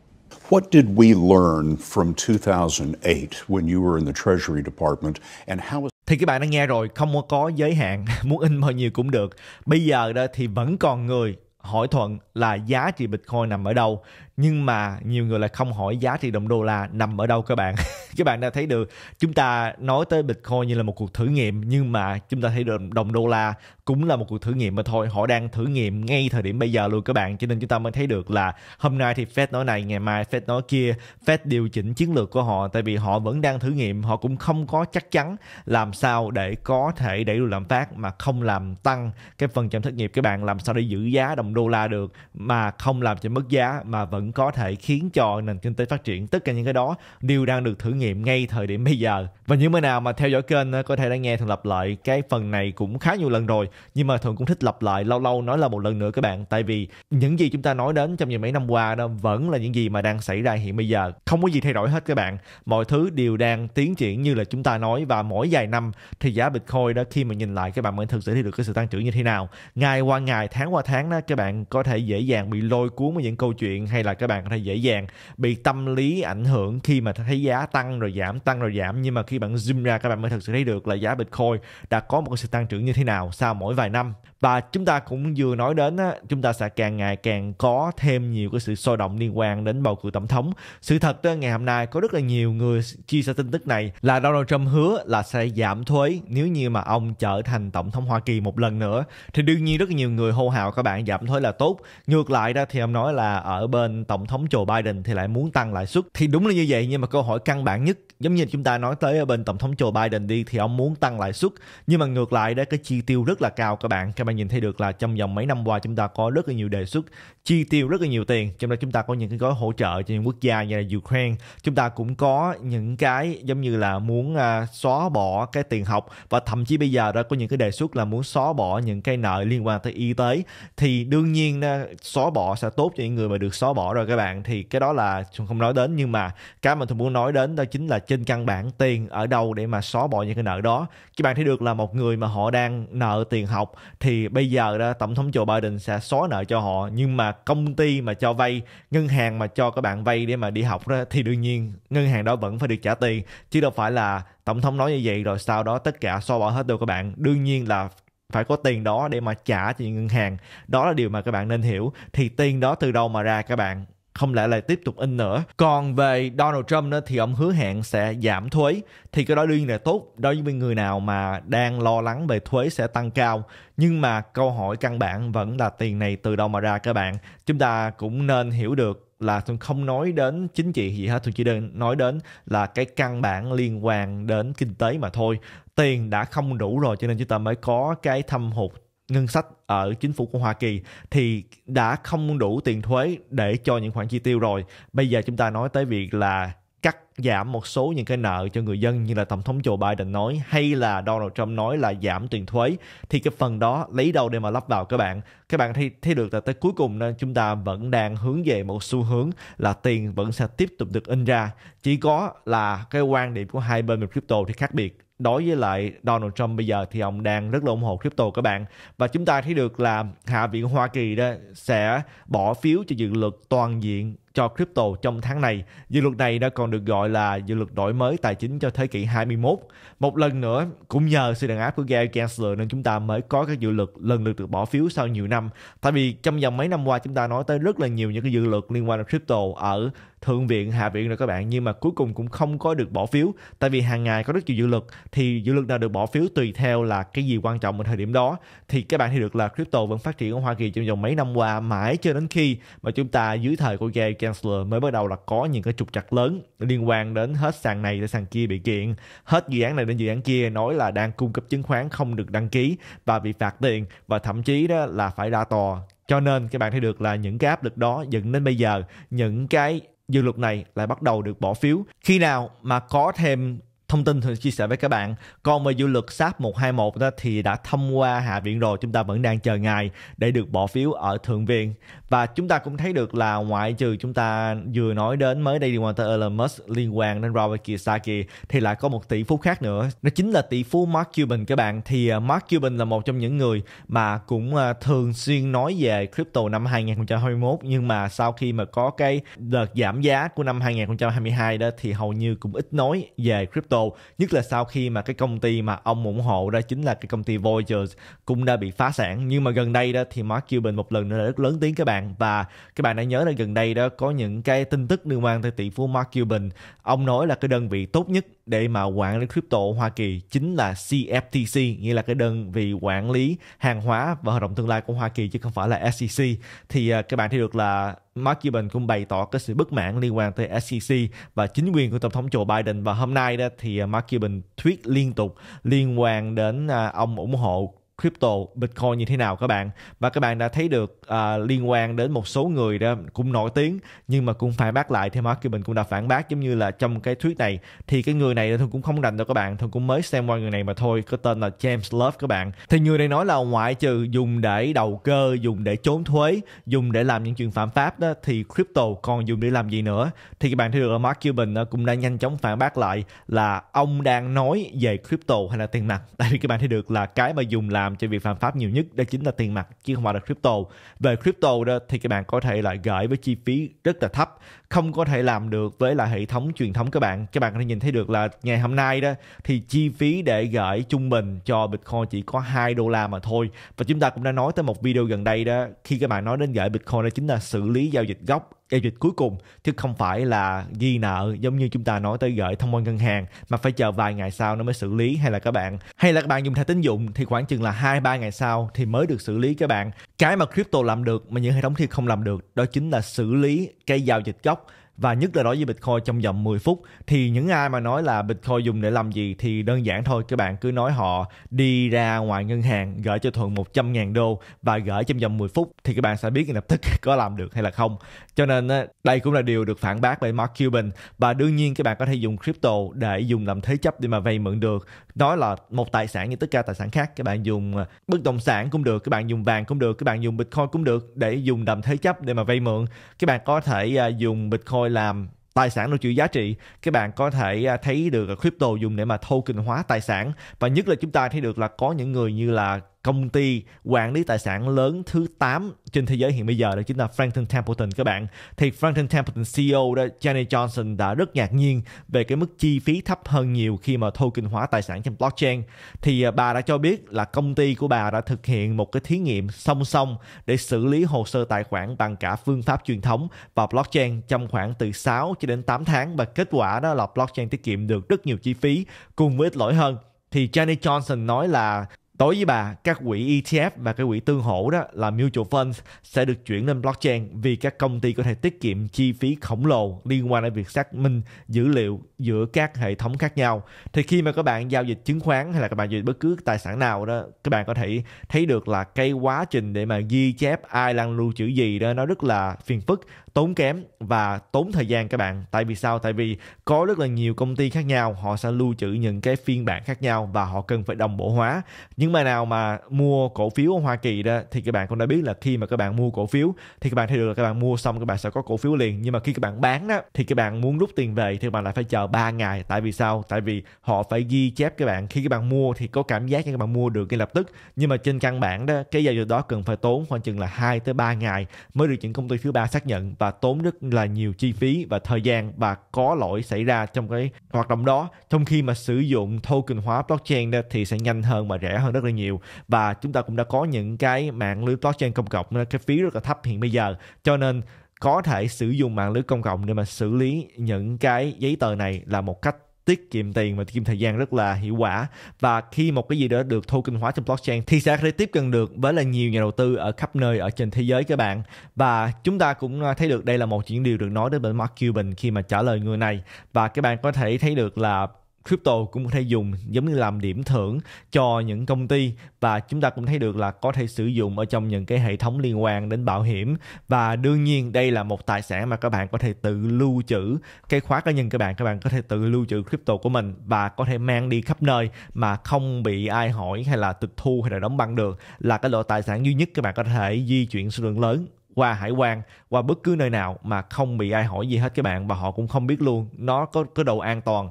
What did we learn from 2008 when you were in the Treasury Department and how thì các bạn đã nghe rồi, không có giới hạn, muốn in bao nhiêu cũng được. Bây giờ đó thì vẫn còn người hỏi thuận là giá trị Bitcoin nằm ở đâu nhưng mà nhiều người lại không hỏi giá trị đồng đô la nằm ở đâu các bạn các bạn đã thấy được chúng ta nói tới bitcoin như là một cuộc thử nghiệm nhưng mà chúng ta thấy được đồng đô la cũng là một cuộc thử nghiệm mà thôi họ đang thử nghiệm ngay thời điểm bây giờ luôn các bạn cho nên chúng ta mới thấy được là hôm nay thì fed nói này ngày mai fed nói kia fed điều chỉnh chiến lược của họ tại vì họ vẫn đang thử nghiệm họ cũng không có chắc chắn làm sao để có thể đẩy lùi lạm phát mà không làm tăng cái phần trăm thất nghiệp các bạn làm sao để giữ giá đồng đô la được mà không làm cho mất giá mà vẫn vẫn có thể khiến cho nền kinh tế phát triển tất cả những cái đó đều đang được thử nghiệm ngay thời điểm bây giờ và những người nào mà theo dõi kênh có thể đã nghe thường lặp lại cái phần này cũng khá nhiều lần rồi nhưng mà thường cũng thích lặp lại lâu lâu nói là một lần nữa các bạn tại vì những gì chúng ta nói đến trong những mấy năm qua đó vẫn là những gì mà đang xảy ra hiện bây giờ không có gì thay đổi hết các bạn mọi thứ đều đang tiến triển như là chúng ta nói và mỗi vài năm thì giá bitcoin đó khi mà nhìn lại các bạn mới thực sự thấy được cái sự tăng trưởng như thế nào ngày qua ngày tháng qua tháng đó các bạn có thể dễ dàng bị lôi cuốn với những câu chuyện hay là các bạn có thể dễ dàng bị tâm lý ảnh hưởng khi mà thấy giá tăng rồi giảm tăng rồi giảm nhưng mà khi bạn zoom ra các bạn mới thực sự thấy được là giá Bitcoin đã có một sự tăng trưởng như thế nào sau mỗi vài năm và chúng ta cũng vừa nói đến á, chúng ta sẽ càng ngày càng có thêm nhiều cái sự sôi động liên quan đến bầu cử tổng thống sự thật ngày hôm nay có rất là nhiều người chia sẻ tin tức này là Donald Trump hứa là sẽ giảm thuế nếu như mà ông trở thành tổng thống Hoa Kỳ một lần nữa thì đương nhiên rất nhiều người hô hào các bạn giảm thuế là tốt ngược lại đó thì ông nói là ở bên tổng thống Joe Biden thì lại muốn tăng lãi suất thì đúng là như vậy nhưng mà câu hỏi căn bản nhất giống như chúng ta nói tới ở bên tổng thống Joe Biden đi thì ông muốn tăng lãi suất nhưng mà ngược lại đó cái chi tiêu rất là cao các bạn các bạn nhìn thấy được là trong vòng mấy năm qua chúng ta có rất là nhiều đề xuất chi tiêu rất là nhiều tiền trong đó chúng ta có những cái gói hỗ trợ cho những quốc gia như là Ukraine chúng ta cũng có những cái giống như là muốn à, xóa bỏ cái tiền học và thậm chí bây giờ đã có những cái đề xuất là muốn xóa bỏ những cái nợ liên quan tới y tế thì đương nhiên à, xóa bỏ sẽ tốt cho những người mà được xóa bỏ rồi các bạn thì cái đó là chúng không nói đến nhưng mà cái mà tôi muốn nói đến đó chính là trên căn bản tiền ở đâu để mà xóa bỏ những cái nợ đó các bạn thấy được là một người mà họ đang nợ tiền học thì bây giờ đó tổng thống Joe Biden sẽ xóa nợ cho họ nhưng mà công ty mà cho vay ngân hàng mà cho các bạn vay để mà đi học đó thì đương nhiên ngân hàng đó vẫn phải được trả tiền chứ đâu phải là tổng thống nói như vậy rồi sau đó tất cả xóa bỏ hết đâu các bạn đương nhiên là phải có tiền đó để mà trả cho những ngân hàng đó là điều mà các bạn nên hiểu thì tiền đó từ đâu mà ra các bạn không lẽ lại tiếp tục in nữa còn về Donald Trump nữa thì ông hứa hẹn sẽ giảm thuế thì cái đó đương nhiên là tốt đối với người nào mà đang lo lắng về thuế sẽ tăng cao nhưng mà câu hỏi căn bản vẫn là tiền này từ đâu mà ra các bạn chúng ta cũng nên hiểu được là tôi không nói đến chính trị gì hết tôi chỉ đơn nói đến là cái căn bản liên quan đến kinh tế mà thôi tiền đã không đủ rồi cho nên chúng ta mới có cái thâm hụt ngân sách ở chính phủ của Hoa Kỳ thì đã không đủ tiền thuế để cho những khoản chi tiêu rồi. Bây giờ chúng ta nói tới việc là cắt giảm một số những cái nợ cho người dân như là tổng thống Joe Biden nói hay là Donald Trump nói là giảm tiền thuế thì cái phần đó lấy đâu để mà lắp vào các bạn các bạn thấy, thấy được là tới cuối cùng nên chúng ta vẫn đang hướng về một xu hướng là tiền vẫn sẽ tiếp tục được in ra chỉ có là cái quan điểm của hai bên về crypto thì khác biệt đối với lại Donald Trump bây giờ thì ông đang rất là ủng hộ crypto các bạn và chúng ta thấy được là Hạ viện Hoa Kỳ đó sẽ bỏ phiếu cho dự luật toàn diện cho crypto trong tháng này. Dự luật này đã còn được gọi là dự luật đổi mới tài chính cho thế kỷ 21. Một lần nữa, cũng nhờ sự đàn áp của Gary Gensler nên chúng ta mới có các dự luật lần lượt được bỏ phiếu sau nhiều năm. Tại vì trong vòng mấy năm qua chúng ta nói tới rất là nhiều những cái dự luật liên quan đến crypto ở thượng viện hạ viện rồi các bạn nhưng mà cuối cùng cũng không có được bỏ phiếu tại vì hàng ngày có rất nhiều dự luật thì dự luật nào được bỏ phiếu tùy theo là cái gì quan trọng ở thời điểm đó thì các bạn thì được là crypto vẫn phát triển ở Hoa Kỳ trong vòng mấy năm qua mãi cho đến khi mà chúng ta dưới thời của Gary Gensler mới bắt đầu là có những cái trục trặc lớn liên quan đến hết sàn này đến sàn kia bị kiện hết dự án này đến dự án kia nói là đang cung cấp chứng khoán không được đăng ký và bị phạt tiền và thậm chí đó là phải ra tòa cho nên các bạn thấy được là những cái áp lực đó dẫn đến bây giờ những cái dự luật này lại bắt đầu được bỏ phiếu khi nào mà có thêm thông tin thường chia sẻ với các bạn còn về dự luật SAP 121 đó thì đã thông qua hạ viện rồi chúng ta vẫn đang chờ ngày để được bỏ phiếu ở thượng viện và chúng ta cũng thấy được là ngoại trừ chúng ta vừa nói đến mới đây liên quan tới Elon Musk liên quan đến Robert Kiyosaki thì lại có một tỷ phú khác nữa đó chính là tỷ phú Mark Cuban các bạn thì à, Mark Cuban là một trong những người mà cũng à, thường xuyên nói về crypto năm 2021 nhưng mà sau khi mà có cái đợt giảm giá của năm 2022 đó thì hầu như cũng ít nói về crypto crypto nhất là sau khi mà cái công ty mà ông ủng hộ đó chính là cái công ty Voyager cũng đã bị phá sản nhưng mà gần đây đó thì Mark Cuban một lần nữa rất lớn tiếng các bạn và các bạn đã nhớ là gần đây đó có những cái tin tức liên quan tới tỷ phú Mark Cuban ông nói là cái đơn vị tốt nhất để mà quản lý crypto Hoa Kỳ chính là CFTC, nghĩa là cái đơn vị quản lý hàng hóa và hợp đồng tương lai của Hoa Kỳ chứ không phải là SEC. Thì à, các bạn thấy được là Mark Cuban cũng bày tỏ cái sự bất mãn liên quan tới SEC và chính quyền của Tổng thống Joe Biden và hôm nay đó thì à, Mark Cuban tweet liên tục liên quan đến à, ông ủng hộ crypto bitcoin như thế nào các bạn và các bạn đã thấy được uh, liên quan đến một số người đó cũng nổi tiếng nhưng mà cũng phải bác lại thì Mark Cuban cũng đã phản bác giống như là trong cái thuyết này thì cái người này tôi cũng không rành đâu các bạn tôi cũng mới xem qua người này mà thôi có tên là James Love các bạn thì người này nói là ngoại trừ dùng để đầu cơ dùng để trốn thuế dùng để làm những chuyện phạm pháp đó thì crypto còn dùng để làm gì nữa thì các bạn thấy được là Mark Cuban cũng đã nhanh chóng phản bác lại là ông đang nói về crypto hay là tiền mặt tại vì các bạn thấy được là cái mà dùng làm làm cho việc phạm pháp nhiều nhất đó chính là tiền mặt chứ không phải là crypto về crypto đó thì các bạn có thể lại gửi với chi phí rất là thấp không có thể làm được với là hệ thống truyền thống các bạn các bạn có thể nhìn thấy được là ngày hôm nay đó thì chi phí để gửi trung bình cho bitcoin chỉ có 2 đô la mà thôi và chúng ta cũng đã nói tới một video gần đây đó khi các bạn nói đến gửi bitcoin đó chính là xử lý giao dịch gốc giao dịch cuối cùng chứ không phải là ghi nợ giống như chúng ta nói tới gửi thông qua ngân hàng mà phải chờ vài ngày sau nó mới xử lý hay là các bạn hay là các bạn dùng thẻ tín dụng thì khoảng chừng là hai ba ngày sau thì mới được xử lý các bạn cái mà crypto làm được mà những hệ thống thì không làm được đó chính là xử lý cái giao dịch gốc và nhất là đối với Bitcoin trong vòng 10 phút thì những ai mà nói là Bitcoin dùng để làm gì thì đơn giản thôi các bạn cứ nói họ đi ra ngoài ngân hàng gửi cho Thuận 100.000 đô và gửi trong vòng 10 phút thì các bạn sẽ biết ngay lập tức có làm được hay là không cho nên đây cũng là điều được phản bác bởi Mark Cuban và đương nhiên các bạn có thể dùng crypto để dùng làm thế chấp để mà vay mượn được nói là một tài sản như tất cả tài sản khác các bạn dùng à, bất động sản cũng được các bạn dùng vàng cũng được các bạn dùng Bitcoin cũng được để dùng làm thế chấp để mà vay mượn các bạn có thể à, dùng Bitcoin rồi làm tài sản nó chịu giá trị các bạn có thể à, thấy được crypto dùng để mà token hóa tài sản và nhất là chúng ta thấy được là có những người như là công ty quản lý tài sản lớn thứ 8 trên thế giới hiện bây giờ đó chính là Franklin Templeton các bạn. Thì Franklin Templeton CEO đó, Janet Johnson đã rất ngạc nhiên về cái mức chi phí thấp hơn nhiều khi mà token hóa tài sản trên blockchain. Thì à, bà đã cho biết là công ty của bà đã thực hiện một cái thí nghiệm song song để xử lý hồ sơ tài khoản bằng cả phương pháp truyền thống và blockchain trong khoảng từ 6 cho đến 8 tháng và kết quả đó là blockchain tiết kiệm được rất nhiều chi phí cùng với ít lỗi hơn thì Janet Johnson nói là Tối với bà, các quỹ ETF và cái quỹ tương hỗ đó là mutual funds sẽ được chuyển lên blockchain vì các công ty có thể tiết kiệm chi phí khổng lồ liên quan đến việc xác minh dữ liệu giữa các hệ thống khác nhau. Thì khi mà các bạn giao dịch chứng khoán hay là các bạn giao dịch bất cứ tài sản nào đó, các bạn có thể thấy được là cái quá trình để mà ghi chép ai đang lưu trữ gì đó nó rất là phiền phức tốn kém và tốn thời gian các bạn tại vì sao tại vì có rất là nhiều công ty khác nhau họ sẽ lưu trữ những cái phiên bản khác nhau và họ cần phải đồng bộ hóa nhưng mà nào mà mua cổ phiếu ở Hoa Kỳ đó thì các bạn cũng đã biết là khi mà các bạn mua cổ phiếu thì các bạn thấy được là các bạn mua xong các bạn sẽ có cổ phiếu liền nhưng mà khi các bạn bán đó thì các bạn muốn rút tiền về thì các bạn lại phải chờ 3 ngày tại vì sao tại vì họ phải ghi chép các bạn khi các bạn mua thì có cảm giác như các bạn mua được ngay lập tức nhưng mà trên căn bản đó cái giao dịch đó cần phải tốn khoảng chừng là 2 tới 3 ngày mới được những công ty thứ ba xác nhận và và tốn rất là nhiều chi phí và thời gian và có lỗi xảy ra trong cái hoạt động đó trong khi mà sử dụng token hóa blockchain đó, thì sẽ nhanh hơn và rẻ hơn rất là nhiều và chúng ta cũng đã có những cái mạng lưới blockchain công cộng nên cái phí rất là thấp hiện bây giờ cho nên có thể sử dụng mạng lưới công cộng để mà xử lý những cái giấy tờ này là một cách tiết kiệm tiền và tiết kiệm thời gian rất là hiệu quả và khi một cái gì đó được token hóa trên blockchain thì sẽ có thể tiếp cận được với là nhiều nhà đầu tư ở khắp nơi ở trên thế giới các bạn và chúng ta cũng à, thấy được đây là một chuyện điều được nói đến bởi Mark Cuban khi mà trả lời người này và các bạn có thể thấy được là crypto cũng có thể dùng giống như làm điểm thưởng cho những công ty và chúng ta cũng thấy được là có thể sử dụng ở trong những cái hệ thống liên quan đến bảo hiểm và đương nhiên đây là một tài sản mà các bạn có thể tự lưu trữ cái khóa cá nhân các bạn các bạn có thể tự lưu trữ crypto của mình và có thể mang đi khắp nơi mà không bị ai hỏi hay là tịch thu hay là đóng băng được là cái loại tài sản duy nhất các bạn có thể di chuyển số lượng lớn qua hải quan qua bất cứ nơi nào mà không bị ai hỏi gì hết các bạn và họ cũng không biết luôn nó có có độ an toàn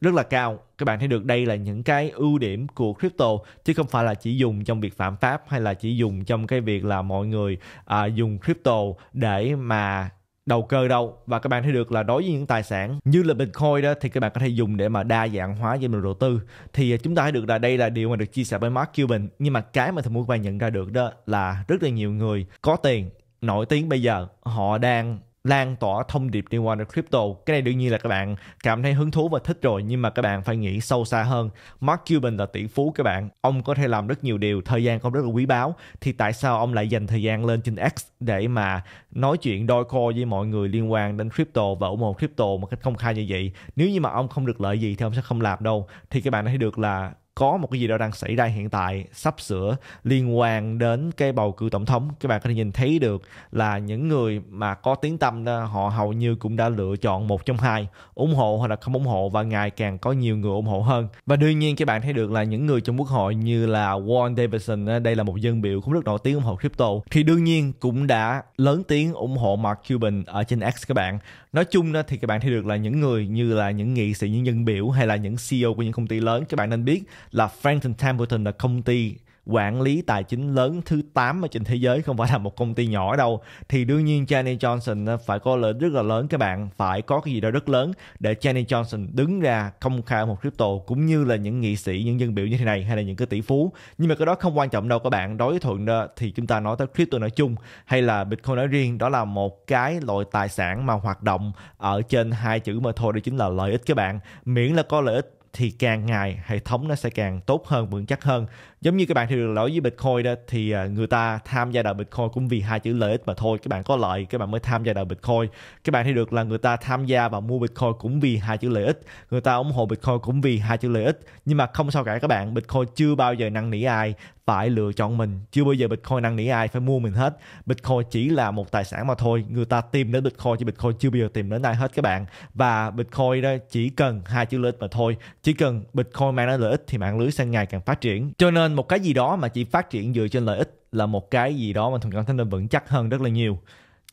rất là cao các bạn thấy được đây là những cái ưu điểm của crypto chứ không phải là chỉ dùng trong việc phạm pháp hay là chỉ dùng trong cái việc là mọi người à, dùng crypto để mà đầu cơ đâu và các bạn thấy được là đối với những tài sản như là bitcoin đó thì các bạn có thể dùng để mà đa dạng hóa danh mục đầu tư thì à, chúng ta thấy được là đây là điều mà được chia sẻ bởi Mark Cuban nhưng mà cái mà thầy muốn các bạn nhận ra được đó là rất là nhiều người có tiền nổi tiếng bây giờ họ đang lan tỏa thông điệp liên quan đến crypto cái này đương nhiên là các bạn cảm thấy hứng thú và thích rồi nhưng mà các bạn phải nghĩ sâu xa hơn Mark Cuban là tỷ phú các bạn ông có thể làm rất nhiều điều thời gian ông rất là quý báu thì tại sao ông lại dành thời gian lên trên X để mà nói chuyện đôi co với mọi người liên quan đến crypto và ủng hộ crypto một cách công khai như vậy nếu như mà ông không được lợi gì thì ông sẽ không làm đâu thì các bạn thấy được là có một cái gì đó đang xảy ra hiện tại sắp sửa liên quan đến cái bầu cử tổng thống các bạn có thể nhìn thấy được là những người mà có tiếng tâm đó, họ hầu như cũng đã lựa chọn một trong hai ủng hộ hoặc là không ủng hộ và ngày càng có nhiều người ủng hộ hơn và đương nhiên các bạn thấy được là những người trong quốc hội như là Warren Davidson đây là một dân biểu cũng rất nổi tiếng ủng hộ crypto thì đương nhiên cũng đã lớn tiếng ủng hộ Mark Cuban ở trên X các bạn nói chung đó, thì các bạn thấy được là những người như là những nghị sĩ những nhân biểu hay là những CEO của những công ty lớn các bạn nên biết là Franklin Templeton là công ty quản lý tài chính lớn thứ 8 ở trên thế giới không phải là một công ty nhỏ đâu thì đương nhiên Janet Johnson ờ, phải có lợi rất là lớn các bạn phải có cái gì đó rất lớn để Janet Johnson đứng ra công khai một crypto cũng như là những nghị sĩ những dân biểu như thế này hay là những cái tỷ phú nhưng mà cái đó không quan trọng đâu các bạn đối thuận đó, thì chúng ta nói tới crypto nói chung hay là Bitcoin nói riêng đó là một cái loại tài sản mà hoạt động ở trên hai chữ mà thôi đó chính là lợi ích các bạn miễn là có lợi ích thì càng ngày hệ thống nó sẽ càng tốt hơn vững chắc hơn giống như các bạn thì được lỗi với bitcoin đó thì à, người ta tham gia đầu bitcoin cũng vì hai chữ lợi ích mà thôi các bạn có lợi các bạn mới tham gia đầu bitcoin các bạn thì được là người ta tham gia và mua bitcoin cũng vì hai chữ lợi ích người ta ủng hộ bitcoin cũng vì hai chữ lợi ích nhưng mà không sao cả các bạn bitcoin chưa bao giờ năn nỉ ai phải lựa chọn mình chưa bao giờ bitcoin năn nỉ ai phải mua mình hết bitcoin chỉ là một tài sản mà thôi người ta tìm đến bitcoin chứ bitcoin chưa bao giờ tìm đến ai hết các bạn và bitcoin đó chỉ cần hai chữ lợi ích mà thôi chỉ cần bitcoin mang đến lợi ích thì mạng lưới sang ngày càng phát triển cho nên một cái gì đó mà chỉ phát triển dựa trên lợi ích là một cái gì đó mà thần cảm thấy nó vững chắc hơn rất là nhiều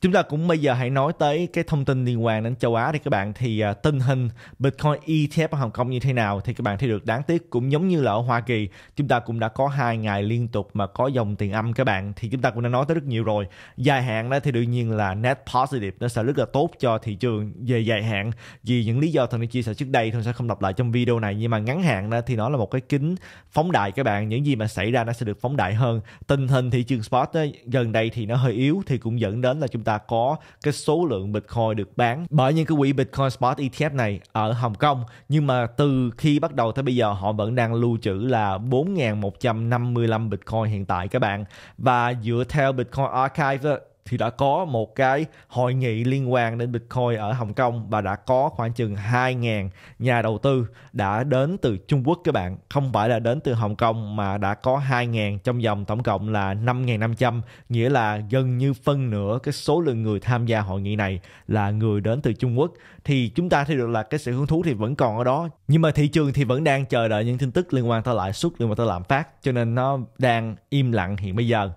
Chúng ta cũng bây giờ hãy nói tới cái thông tin liên quan đến châu Á thì các bạn thì à, tình hình Bitcoin ETF ở Hồng Kông như thế nào thì các bạn thấy được đáng tiếc cũng giống như là ở Hoa Kỳ chúng ta cũng đã có hai ngày liên tục mà có dòng tiền âm các bạn thì chúng ta cũng đã nói tới rất nhiều rồi dài hạn đó thì đương nhiên là net positive nó sẽ rất là tốt cho thị trường về dài hạn vì những lý do thằng đã chia sẻ trước đây thôi sẽ không lặp lại trong video này nhưng mà ngắn hạn đó thì nó là một cái kính phóng đại các bạn những gì mà xảy ra nó sẽ được phóng đại hơn tình hình thị trường spot đó, gần đây thì nó hơi yếu thì cũng dẫn đến là chúng ta ta có cái số lượng Bitcoin được bán bởi những cái quỹ Bitcoin Spot ETF này ở Hồng Kông nhưng mà từ khi bắt đầu tới bây giờ họ vẫn đang lưu trữ là 4.155 Bitcoin hiện tại các bạn và dựa theo Bitcoin Archive thì đã có một cái hội nghị liên quan đến Bitcoin ở Hồng Kông và đã có khoảng chừng 2.000 nhà đầu tư đã đến từ Trung Quốc các bạn. Không phải là đến từ Hồng Kông mà đã có 2.000 trong dòng tổng cộng là 5.500 nghĩa là gần như phân nửa cái số lượng người tham gia hội nghị này là người đến từ Trung Quốc. Thì chúng ta thấy được là cái sự hứng thú thì vẫn còn ở đó. Nhưng mà thị trường thì vẫn đang chờ đợi những tin tức liên quan tới lãi suất, liên quan tới lạm phát cho nên nó đang im lặng hiện bây giờ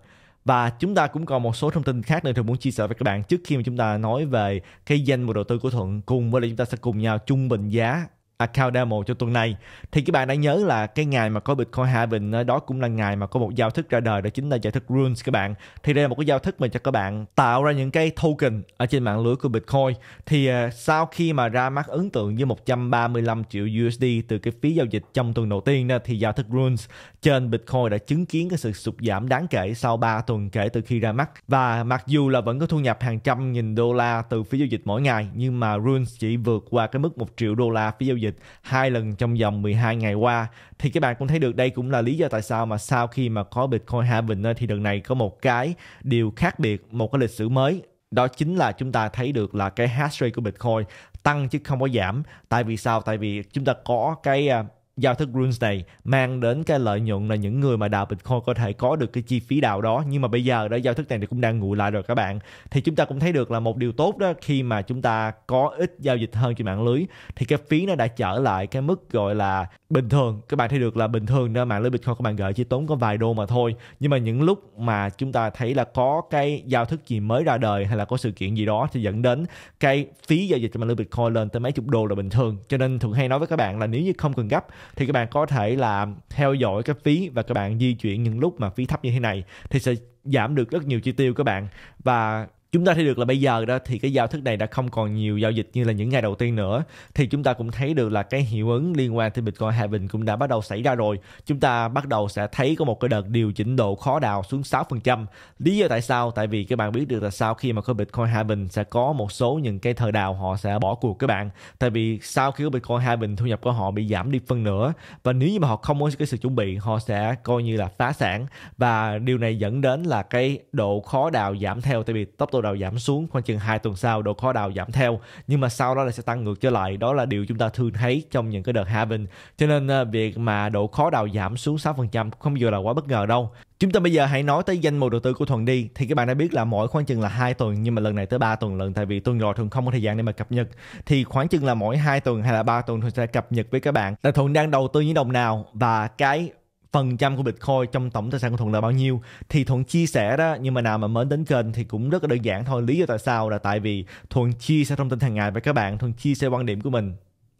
và chúng ta cũng còn một số thông tin khác nữa thì muốn chia sẻ với các bạn trước khi mà chúng ta nói về cái danh mục đầu tư của thuận cùng với là chúng ta sẽ cùng nhau trung bình giá account demo cho tuần này thì các bạn đã nhớ là cái ngày mà có Bitcoin halving đó cũng là ngày mà có một giao thức ra đời đó chính là giao thức Runes các bạn thì đây là một cái giao thức mà cho các bạn tạo ra những cái token ở trên mạng lưới của Bitcoin thì à, sau khi mà ra mắt ấn tượng với 135 triệu USD từ cái phí giao dịch trong tuần đầu tiên đó, thì giao thức Runes trên Bitcoin đã chứng kiến cái sự sụt giảm đáng kể sau 3 tuần kể từ khi ra mắt và mặc dù là vẫn có thu nhập hàng trăm nghìn đô la từ phí giao dịch mỗi ngày nhưng mà Runes chỉ vượt qua cái mức 1 triệu đô la phí giao dịch dịch hai lần trong vòng 12 ngày qua thì các bạn cũng thấy được đây cũng là lý do tại sao mà sau khi mà có Bitcoin halving thì đợt này có một cái điều khác biệt, một cái lịch sử mới đó chính là chúng ta thấy được là cái hash rate của Bitcoin tăng chứ không có giảm. Tại vì sao? Tại vì chúng ta có cái à, giao thức rules này mang đến cái lợi nhuận là những người mà đào Bitcoin có thể có được cái chi phí đào đó nhưng mà bây giờ đó giao thức này thì cũng đang nguội lại rồi các bạn thì chúng ta cũng thấy được là một điều tốt đó khi mà chúng ta có ít giao dịch hơn trên mạng lưới thì cái phí nó đã trở lại cái mức gọi là bình thường các bạn thấy được là bình thường ra mạng lưới bitcoin các bạn gửi chỉ tốn có vài đô mà thôi nhưng mà những lúc mà chúng ta thấy là có cái giao thức gì mới ra đời hay là có sự kiện gì đó thì dẫn đến cái phí giao dịch trên mạng lưới bitcoin lên tới mấy chục đô là bình thường cho nên thường hay nói với các bạn là nếu như không cần gấp thì các bạn có thể là theo dõi cái phí và các bạn di chuyển những lúc mà phí thấp như thế này thì sẽ giảm được rất nhiều chi tiêu các bạn và chúng ta thấy được là bây giờ đó thì cái giao thức này đã không còn nhiều giao dịch như là những ngày đầu tiên nữa thì chúng ta cũng thấy được là cái hiệu ứng liên quan tới Bitcoin Hà Bình cũng đã bắt đầu xảy ra rồi chúng ta bắt đầu sẽ thấy có một cái đợt điều chỉnh độ khó đào xuống 6% lý do tại sao tại vì các bạn biết được là sau khi mà có Bitcoin Hà Bình sẽ có một số những cái thời đào họ sẽ bỏ cuộc các bạn tại vì sau khi có Bitcoin Hà Bình thu nhập của họ bị giảm đi phân nữa và nếu như mà họ không có cái sự chuẩn bị họ sẽ coi như là phá sản và điều này dẫn đến là cái độ khó đào giảm theo tại vì tốc độ đào giảm xuống khoảng chừng hai tuần sau độ khó đào giảm theo nhưng mà sau đó là sẽ tăng ngược trở lại đó là điều chúng ta thường thấy trong những cái đợt halving cho nên ờ, việc mà độ khó đào giảm xuống 6% không vừa là quá bất ngờ đâu Chúng ta bây giờ hãy nói tới danh mục đầu tư của Thuận đi Thì các bạn đã biết là mỗi khoảng chừng là hai tuần Nhưng mà lần này tới 3 tuần lần Tại vì tuần rồi thường không có thời gian để mà cập nhật Thì khoảng chừng là mỗi hai tuần hay là ba tuần Thuận sẽ cập nhật với các bạn Là Thuận đang đầu tư những đồng nào Và cái phần trăm của Bitcoin trong tổng tài sản của Thuận là bao nhiêu thì Thuận chia sẻ đó nhưng mà nào mà mới đến kênh thì cũng rất là đơn giản thôi lý do tại sao là tại vì Thuận chia sẻ thông tin hàng ngày với các bạn Thuận chia sẻ quan điểm của mình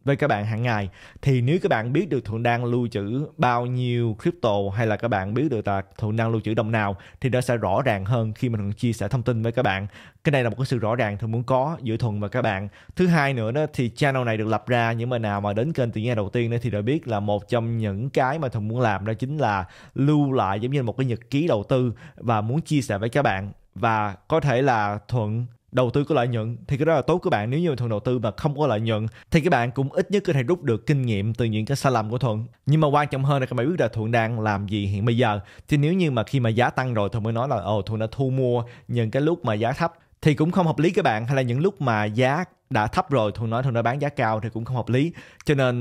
với các bạn hàng ngày thì nếu các bạn biết được thuận đang lưu trữ bao nhiêu crypto hay là các bạn biết được là thuận đang lưu trữ đồng nào thì nó sẽ rõ ràng hơn khi mà thuận chia sẻ thông tin với các bạn cái này là một cái sự rõ ràng thuận muốn có giữa thuận và các bạn thứ hai nữa đó thì channel này được lập ra những mà nào mà đến kênh từ ngày đầu tiên đó thì đã biết là một trong những cái mà thuận muốn làm đó chính là lưu lại giống như một cái nhật ký đầu tư và muốn chia sẻ với các bạn và có thể là thuận đầu tư có lợi nhuận thì cái đó là tốt của bạn nếu như thuận đầu tư mà không có lợi nhuận thì các bạn cũng ít nhất có thể rút được kinh nghiệm từ những cái sai lầm của thuận nhưng mà quan trọng hơn là các bạn biết là thuận đang làm gì hiện bây giờ thì nếu như mà khi mà giá tăng rồi thuận mới nói là ồ thuận đã thu mua những cái lúc mà giá thấp thì cũng không hợp lý các bạn hay là những lúc mà giá đã thấp rồi thuận nói thuận đã bán giá cao thì cũng không hợp lý cho nên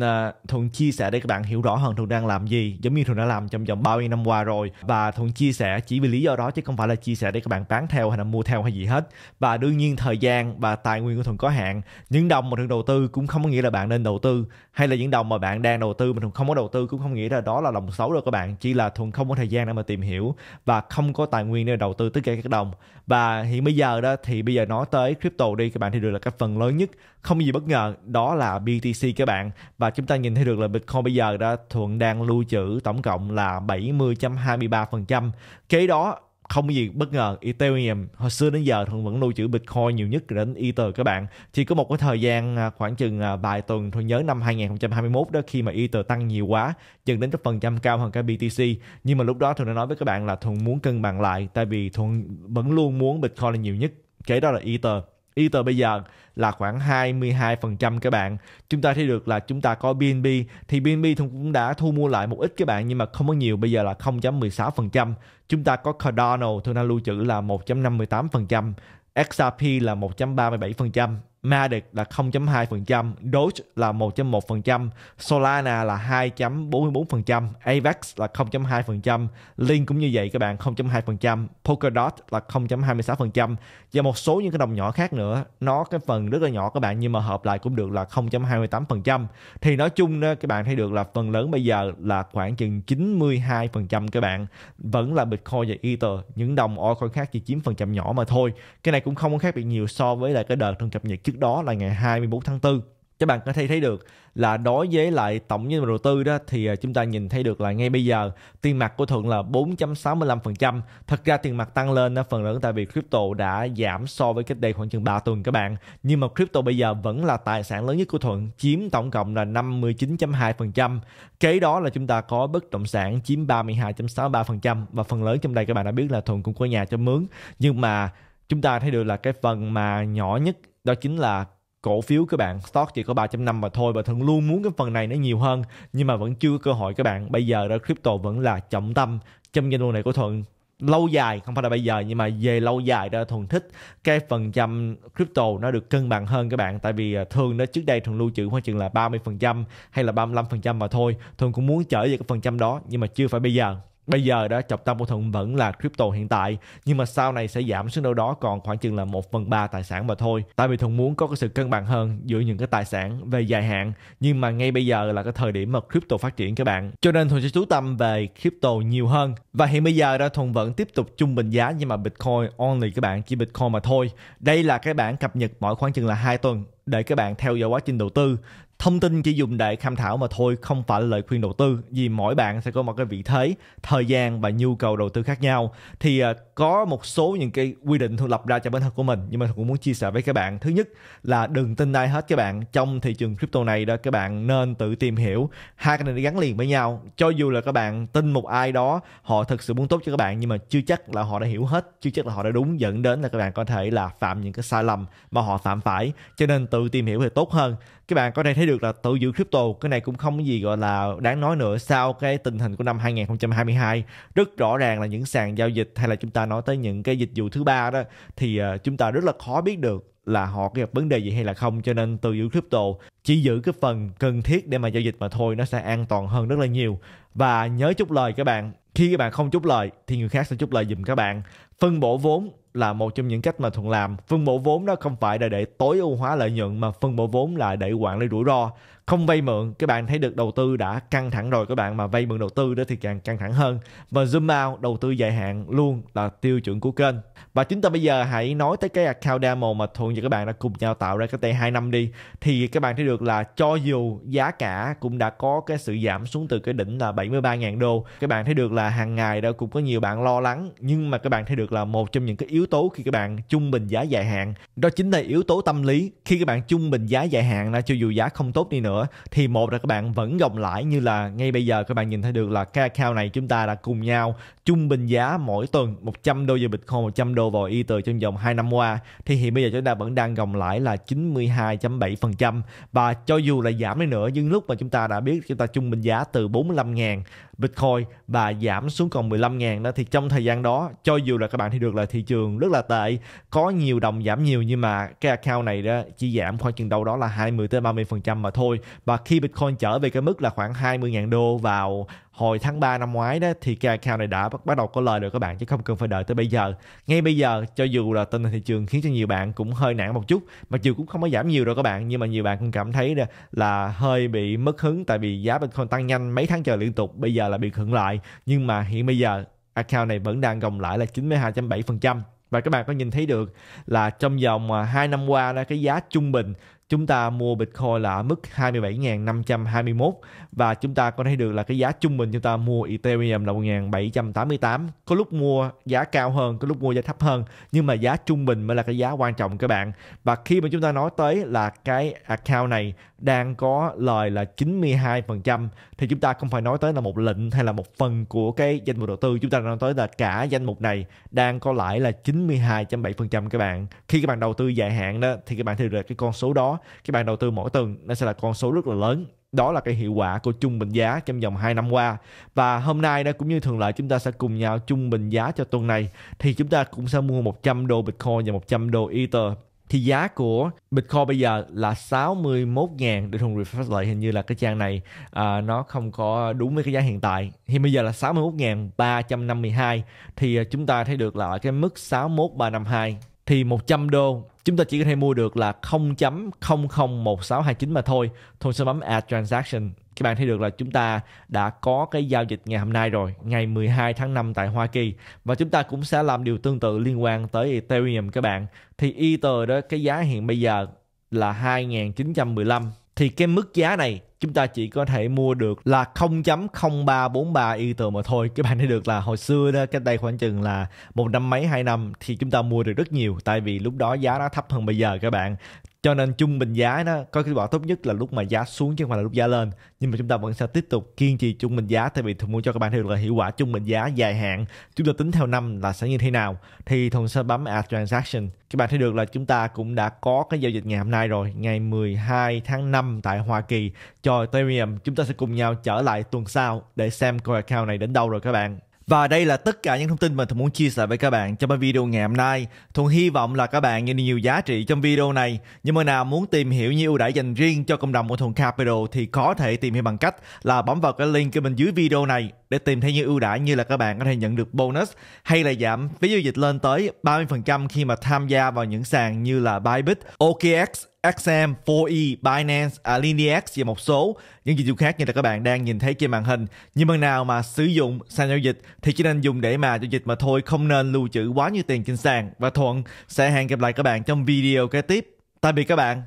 uh, chia sẻ để các bạn hiểu rõ hơn thuận đang làm gì giống như thuận đã làm trong vòng bao nhiêu năm qua rồi và thuận chia sẻ chỉ vì lý do đó chứ không phải là chia sẻ để các bạn bán theo hay là mua theo hay gì hết và đương nhiên thời gian và tài nguyên của thuận có hạn những đồng mà thuận đầu tư cũng không có nghĩa là bạn nên đầu tư hay là những đồng mà bạn đang đầu tư mà thuận không có đầu tư cũng không nghĩa là đó là lòng xấu đâu các bạn chỉ là thuận không có thời gian để mà tìm hiểu và không có tài nguyên để đầu tư tất cả các đồng và hiện bây giờ đó thì bây giờ nói tới crypto đi các bạn thì được là cái phần lớn nhất nhất không gì bất ngờ đó là BTC các bạn và chúng ta nhìn thấy được là Bitcoin bây giờ đã thuận đang lưu trữ tổng cộng là 70.23% kế đó không gì bất ngờ Ethereum hồi xưa đến giờ Thuận vẫn lưu trữ Bitcoin nhiều nhất đến Ether các bạn chỉ có một cái thời gian à, khoảng chừng à, vài tuần thôi nhớ năm 2021 đó khi mà Ether tăng nhiều quá chừng đến cái phần trăm cao hơn cả BTC nhưng mà lúc đó Thuận đã nói với các bạn là Thuận muốn cân bằng lại tại vì Thuận vẫn luôn muốn Bitcoin là nhiều nhất kế đó là Ether Ether bây giờ là khoảng 22% các bạn. Chúng ta thấy được là chúng ta có BNB thì BNB cũng đã thu mua lại một ít các bạn nhưng mà không có nhiều, bây giờ là 0.16%. Chúng ta có Cardano, đang lưu trữ là 1.58%, XRP là 1.37%, Matic là 0.2%, Doge là 1.1%, Solana là 2.44%, Avax là 0.2%, Link cũng như vậy các bạn 0.2%, Polkadot là 0.26% và một số những cái đồng nhỏ khác nữa, nó cái phần rất là nhỏ các bạn nhưng mà hợp lại cũng được là 0.28%. Thì nói chung đó, các bạn thấy được là phần lớn bây giờ là khoảng chừng 92% các bạn vẫn là Bitcoin và Ether, những đồng altcoin khác chỉ chiếm phần trăm nhỏ mà thôi. Cái này cũng không có khác biệt nhiều so với lại cái đợt trong cập nhật trước trước đó là ngày 24 tháng 4 các bạn có thể thấy được là đối với lại tổng nhân đầu tư đó thì à, chúng ta nhìn thấy được là ngay bây giờ tiền mặt của Thuận là 4.65%. Thật ra tiền mặt tăng lên phần lớn tại vì crypto đã giảm so với cách đây khoảng chừng 3 tuần các bạn. Nhưng mà crypto bây giờ vẫn là tài sản lớn nhất của Thuận chiếm tổng cộng là 59.2%. Kế đó là chúng ta có bất động sản chiếm 32.63% và phần lớn trong đây các bạn đã biết là Thuận cũng có nhà cho mướn. Nhưng mà chúng ta thấy được là cái phần mà nhỏ nhất đó chính là cổ phiếu các bạn stock chỉ có 3.5 mà thôi và thường luôn muốn cái phần này nó nhiều hơn nhưng mà vẫn chưa có cơ hội các bạn bây giờ đó crypto vẫn là trọng tâm trong giai đoạn này của thuận lâu dài không phải là bây giờ nhưng mà về lâu dài đó thuần thích cái phần trăm crypto nó được cân bằng hơn các bạn tại vì à, thường nó trước đây thường lưu trữ khoảng chừng là 30% hay là 35% mà thôi thường cũng muốn trở về cái phần trăm đó nhưng mà chưa phải bây giờ Bây giờ đó trọng tâm của Thuận vẫn là crypto hiện tại nhưng mà sau này sẽ giảm xuống đâu đó còn khoảng chừng là 1 phần 3 tài sản mà thôi. Tại vì Thuận muốn có cái sự cân bằng hơn giữa những cái tài sản về dài hạn nhưng mà ngay bây giờ là cái thời điểm mà crypto phát triển các bạn. Cho nên Thuận sẽ chú tâm về crypto nhiều hơn. Và hiện bây giờ đó Thuận vẫn tiếp tục trung bình giá nhưng mà Bitcoin only các bạn chỉ Bitcoin mà thôi. Đây là cái bản cập nhật mỗi khoảng chừng là 2 tuần để các bạn theo dõi quá trình đầu tư Thông tin chỉ dùng để tham khảo mà thôi, không phải là lời khuyên đầu tư vì mỗi bạn sẽ có một cái vị thế, thời gian và nhu cầu đầu tư khác nhau. Thì à, có một số những cái quy định thuộc lập ra cho bản thân của mình nhưng mà cũng muốn chia sẻ với các bạn. Thứ nhất là đừng tin ai hết các bạn. Trong thị trường crypto này đó các bạn nên tự tìm hiểu hai cái này gắn liền với nhau. Cho dù là các bạn tin một ai đó, họ thực sự muốn tốt cho các bạn nhưng mà chưa chắc là họ đã hiểu hết, chưa chắc là họ đã đúng dẫn đến là các bạn có thể là phạm những cái sai lầm mà họ phạm phải. Cho nên tự tìm hiểu thì tốt hơn. Các bạn có thể thấy thấy được là tự giữ crypto cái này cũng không có gì gọi là đáng nói nữa sau cái tình hình của năm 2022 rất rõ ràng là những sàn giao dịch hay là chúng ta nói tới những cái dịch vụ thứ ba đó thì ờ, chúng ta rất là khó biết được là họ có gặp vấn đề gì hay là không cho nên tự giữ crypto chỉ giữ cái phần cần thiết để mà giao dịch mà thôi nó sẽ an toàn hơn rất là nhiều và nhớ chúc lời các bạn khi các bạn không chúc lời thì người khác sẽ chúc lời giùm các bạn phân bổ vốn là một trong những cách mà thuận làm phân bổ vốn đó không phải là để tối ưu hóa lợi nhuận mà phân bổ vốn là để quản lý rủi ro không vay mượn các bạn thấy được đầu tư đã căng thẳng rồi các bạn mà vay mượn đầu tư đó thì càng căng thẳng hơn và zoom out đầu tư dài hạn luôn là tiêu chuẩn của kênh và chúng ta bây giờ hãy nói tới cái account demo mà thuận và các bạn đã cùng nhau tạo ra cái tay hai năm đi thì các bạn thấy được là cho dù giá cả cũng đã có cái sự giảm xuống từ cái đỉnh là 73.000 đô các bạn thấy được là hàng ngày đã cũng có nhiều bạn lo lắng nhưng mà các bạn thấy được là một trong những cái yếu tố khi các bạn trung bình giá dài hạn đó chính là yếu tố tâm lý khi các bạn trung bình giá dài hạn là cho dù giá không tốt đi nữa nữa thì một là các bạn vẫn gồng lãi như là ngay bây giờ các bạn nhìn thấy được là cái account này chúng ta đã cùng nhau trung bình giá mỗi tuần 100 đô giờ Bitcoin 100 đô vào Ether trong vòng 2 năm qua thì hiện bây giờ chúng ta vẫn đang gồng lãi là 92.7% và cho dù là giảm đi nữa nhưng lúc mà chúng ta đã biết chúng ta trung bình giá từ 45 ngàn Bitcoin và giảm xuống còn 15 000 đó thì trong thời gian đó cho dù là các bạn thì được là thị trường rất là tệ có nhiều đồng giảm nhiều nhưng mà cái account này đó chỉ giảm khoảng chừng đâu đó là 20 tới 30 phần trăm mà thôi và khi Bitcoin trở về cái mức là khoảng 20 000 đô vào hồi tháng 3 năm ngoái đó thì cái account này đã bắt, đầu có lời rồi các bạn chứ không cần phải đợi tới bây giờ ngay bây giờ cho dù là tình hình thị trường khiến cho nhiều bạn cũng hơi nản một chút mặc dù cũng không có giảm nhiều rồi các bạn nhưng mà nhiều bạn cũng cảm thấy là hơi bị mất hứng tại vì giá Bitcoin tăng nhanh mấy tháng trời liên tục bây giờ là bị khựng lại nhưng mà hiện bây giờ account này vẫn đang gồng lại là 92.7% và các bạn có nhìn thấy được là trong vòng 2 à, năm qua cái giá trung bình chúng ta mua Bitcoin là ở mức 27.521 và chúng ta có thấy được là cái giá trung bình chúng ta mua Ethereum là 1.788 có lúc mua giá cao hơn có lúc mua giá thấp hơn nhưng mà giá trung bình mới là cái giá quan trọng các bạn và khi mà chúng ta nói tới là cái account này đang có lời là 92% thì chúng ta không phải nói tới là một lệnh hay là một phần của cái danh mục đầu tư chúng ta nói tới là cả danh mục này đang có lãi là 92.7% các bạn khi các bạn đầu tư dài hạn đó thì các bạn thì được cái con số đó cái bàn đầu tư mỗi tuần nó sẽ là con số rất là lớn đó là cái hiệu quả của trung bình giá trong vòng 2 năm qua và hôm nay đó cũng như thường lệ chúng ta sẽ cùng nhau trung bình giá cho tuần này thì chúng ta cũng sẽ mua 100 đô Bitcoin và 100 đô Ether thì giá của Bitcoin bây giờ là 61.000 để thùng refresh lại hình như là cái trang này à, nó không có đúng với cái giá hiện tại thì bây giờ là 61.352 thì à, chúng ta thấy được là ở cái mức 61.352 thì 100 đô chúng ta chỉ có thể mua được là 0.001629 mà thôi. Thôi sẽ bấm Add Transaction. Các bạn thấy được là chúng ta đã có cái giao dịch ngày hôm nay rồi, ngày 12 tháng 5 tại Hoa Kỳ. Và chúng ta cũng sẽ làm điều tương tự liên quan tới Ethereum các bạn. Thì Ether đó, cái giá hiện bây giờ là 2.915. Thì cái mức giá này chúng ta chỉ có thể mua được là 0.0343 Ether mà thôi các bạn thấy được là hồi xưa đó cách đây khoảng chừng là một năm mấy hai năm thì chúng ta mua được rất nhiều tại vì lúc đó giá nó thấp hơn bây giờ các bạn cho nên chung bình giá nó có cái bỏ tốt nhất là lúc mà giá xuống chứ không phải là lúc giá lên nhưng mà chúng ta vẫn sẽ tiếp tục kiên trì chung bình giá tại vì thường muốn cho các bạn thấy được là hiệu quả chung bình giá dài hạn chúng ta tính theo năm là sẽ như thế nào thì thường sẽ bấm add transaction các bạn thấy được là chúng ta cũng đã có cái giao dịch ngày hôm nay rồi ngày 12 tháng 5 tại Hoa Kỳ cho Ethereum chúng ta sẽ cùng nhau trở lại tuần sau để xem coi account này đến đâu rồi các bạn và đây là tất cả những thông tin mà Thuận muốn chia sẻ với các bạn trong video ngày hôm nay. Thuận hy vọng là các bạn nhận được nhiều giá trị trong video này. Nhưng mà nào muốn tìm hiểu những ưu đãi dành riêng cho cộng đồng của Thuận Capital thì có thể tìm hiểu bằng cách là bấm vào cái link bên dưới video này để tìm thấy những ưu đãi như là các bạn có thể nhận được bonus hay là giảm phí giao dịch lên tới 30% khi mà tham gia vào những sàn như là Bybit, OKX, XM, 4E, Binance, Alinex và một số những dịch vụ khác như là các bạn đang nhìn thấy trên màn hình. Nhưng bằng nào mà sử dụng sàn giao dịch thì chỉ nên dùng để mà giao dịch mà thôi không nên lưu trữ quá nhiều tiền trên sàn. Và Thuận sẽ hẹn gặp lại các bạn trong video kế tiếp. Tạm biệt các bạn.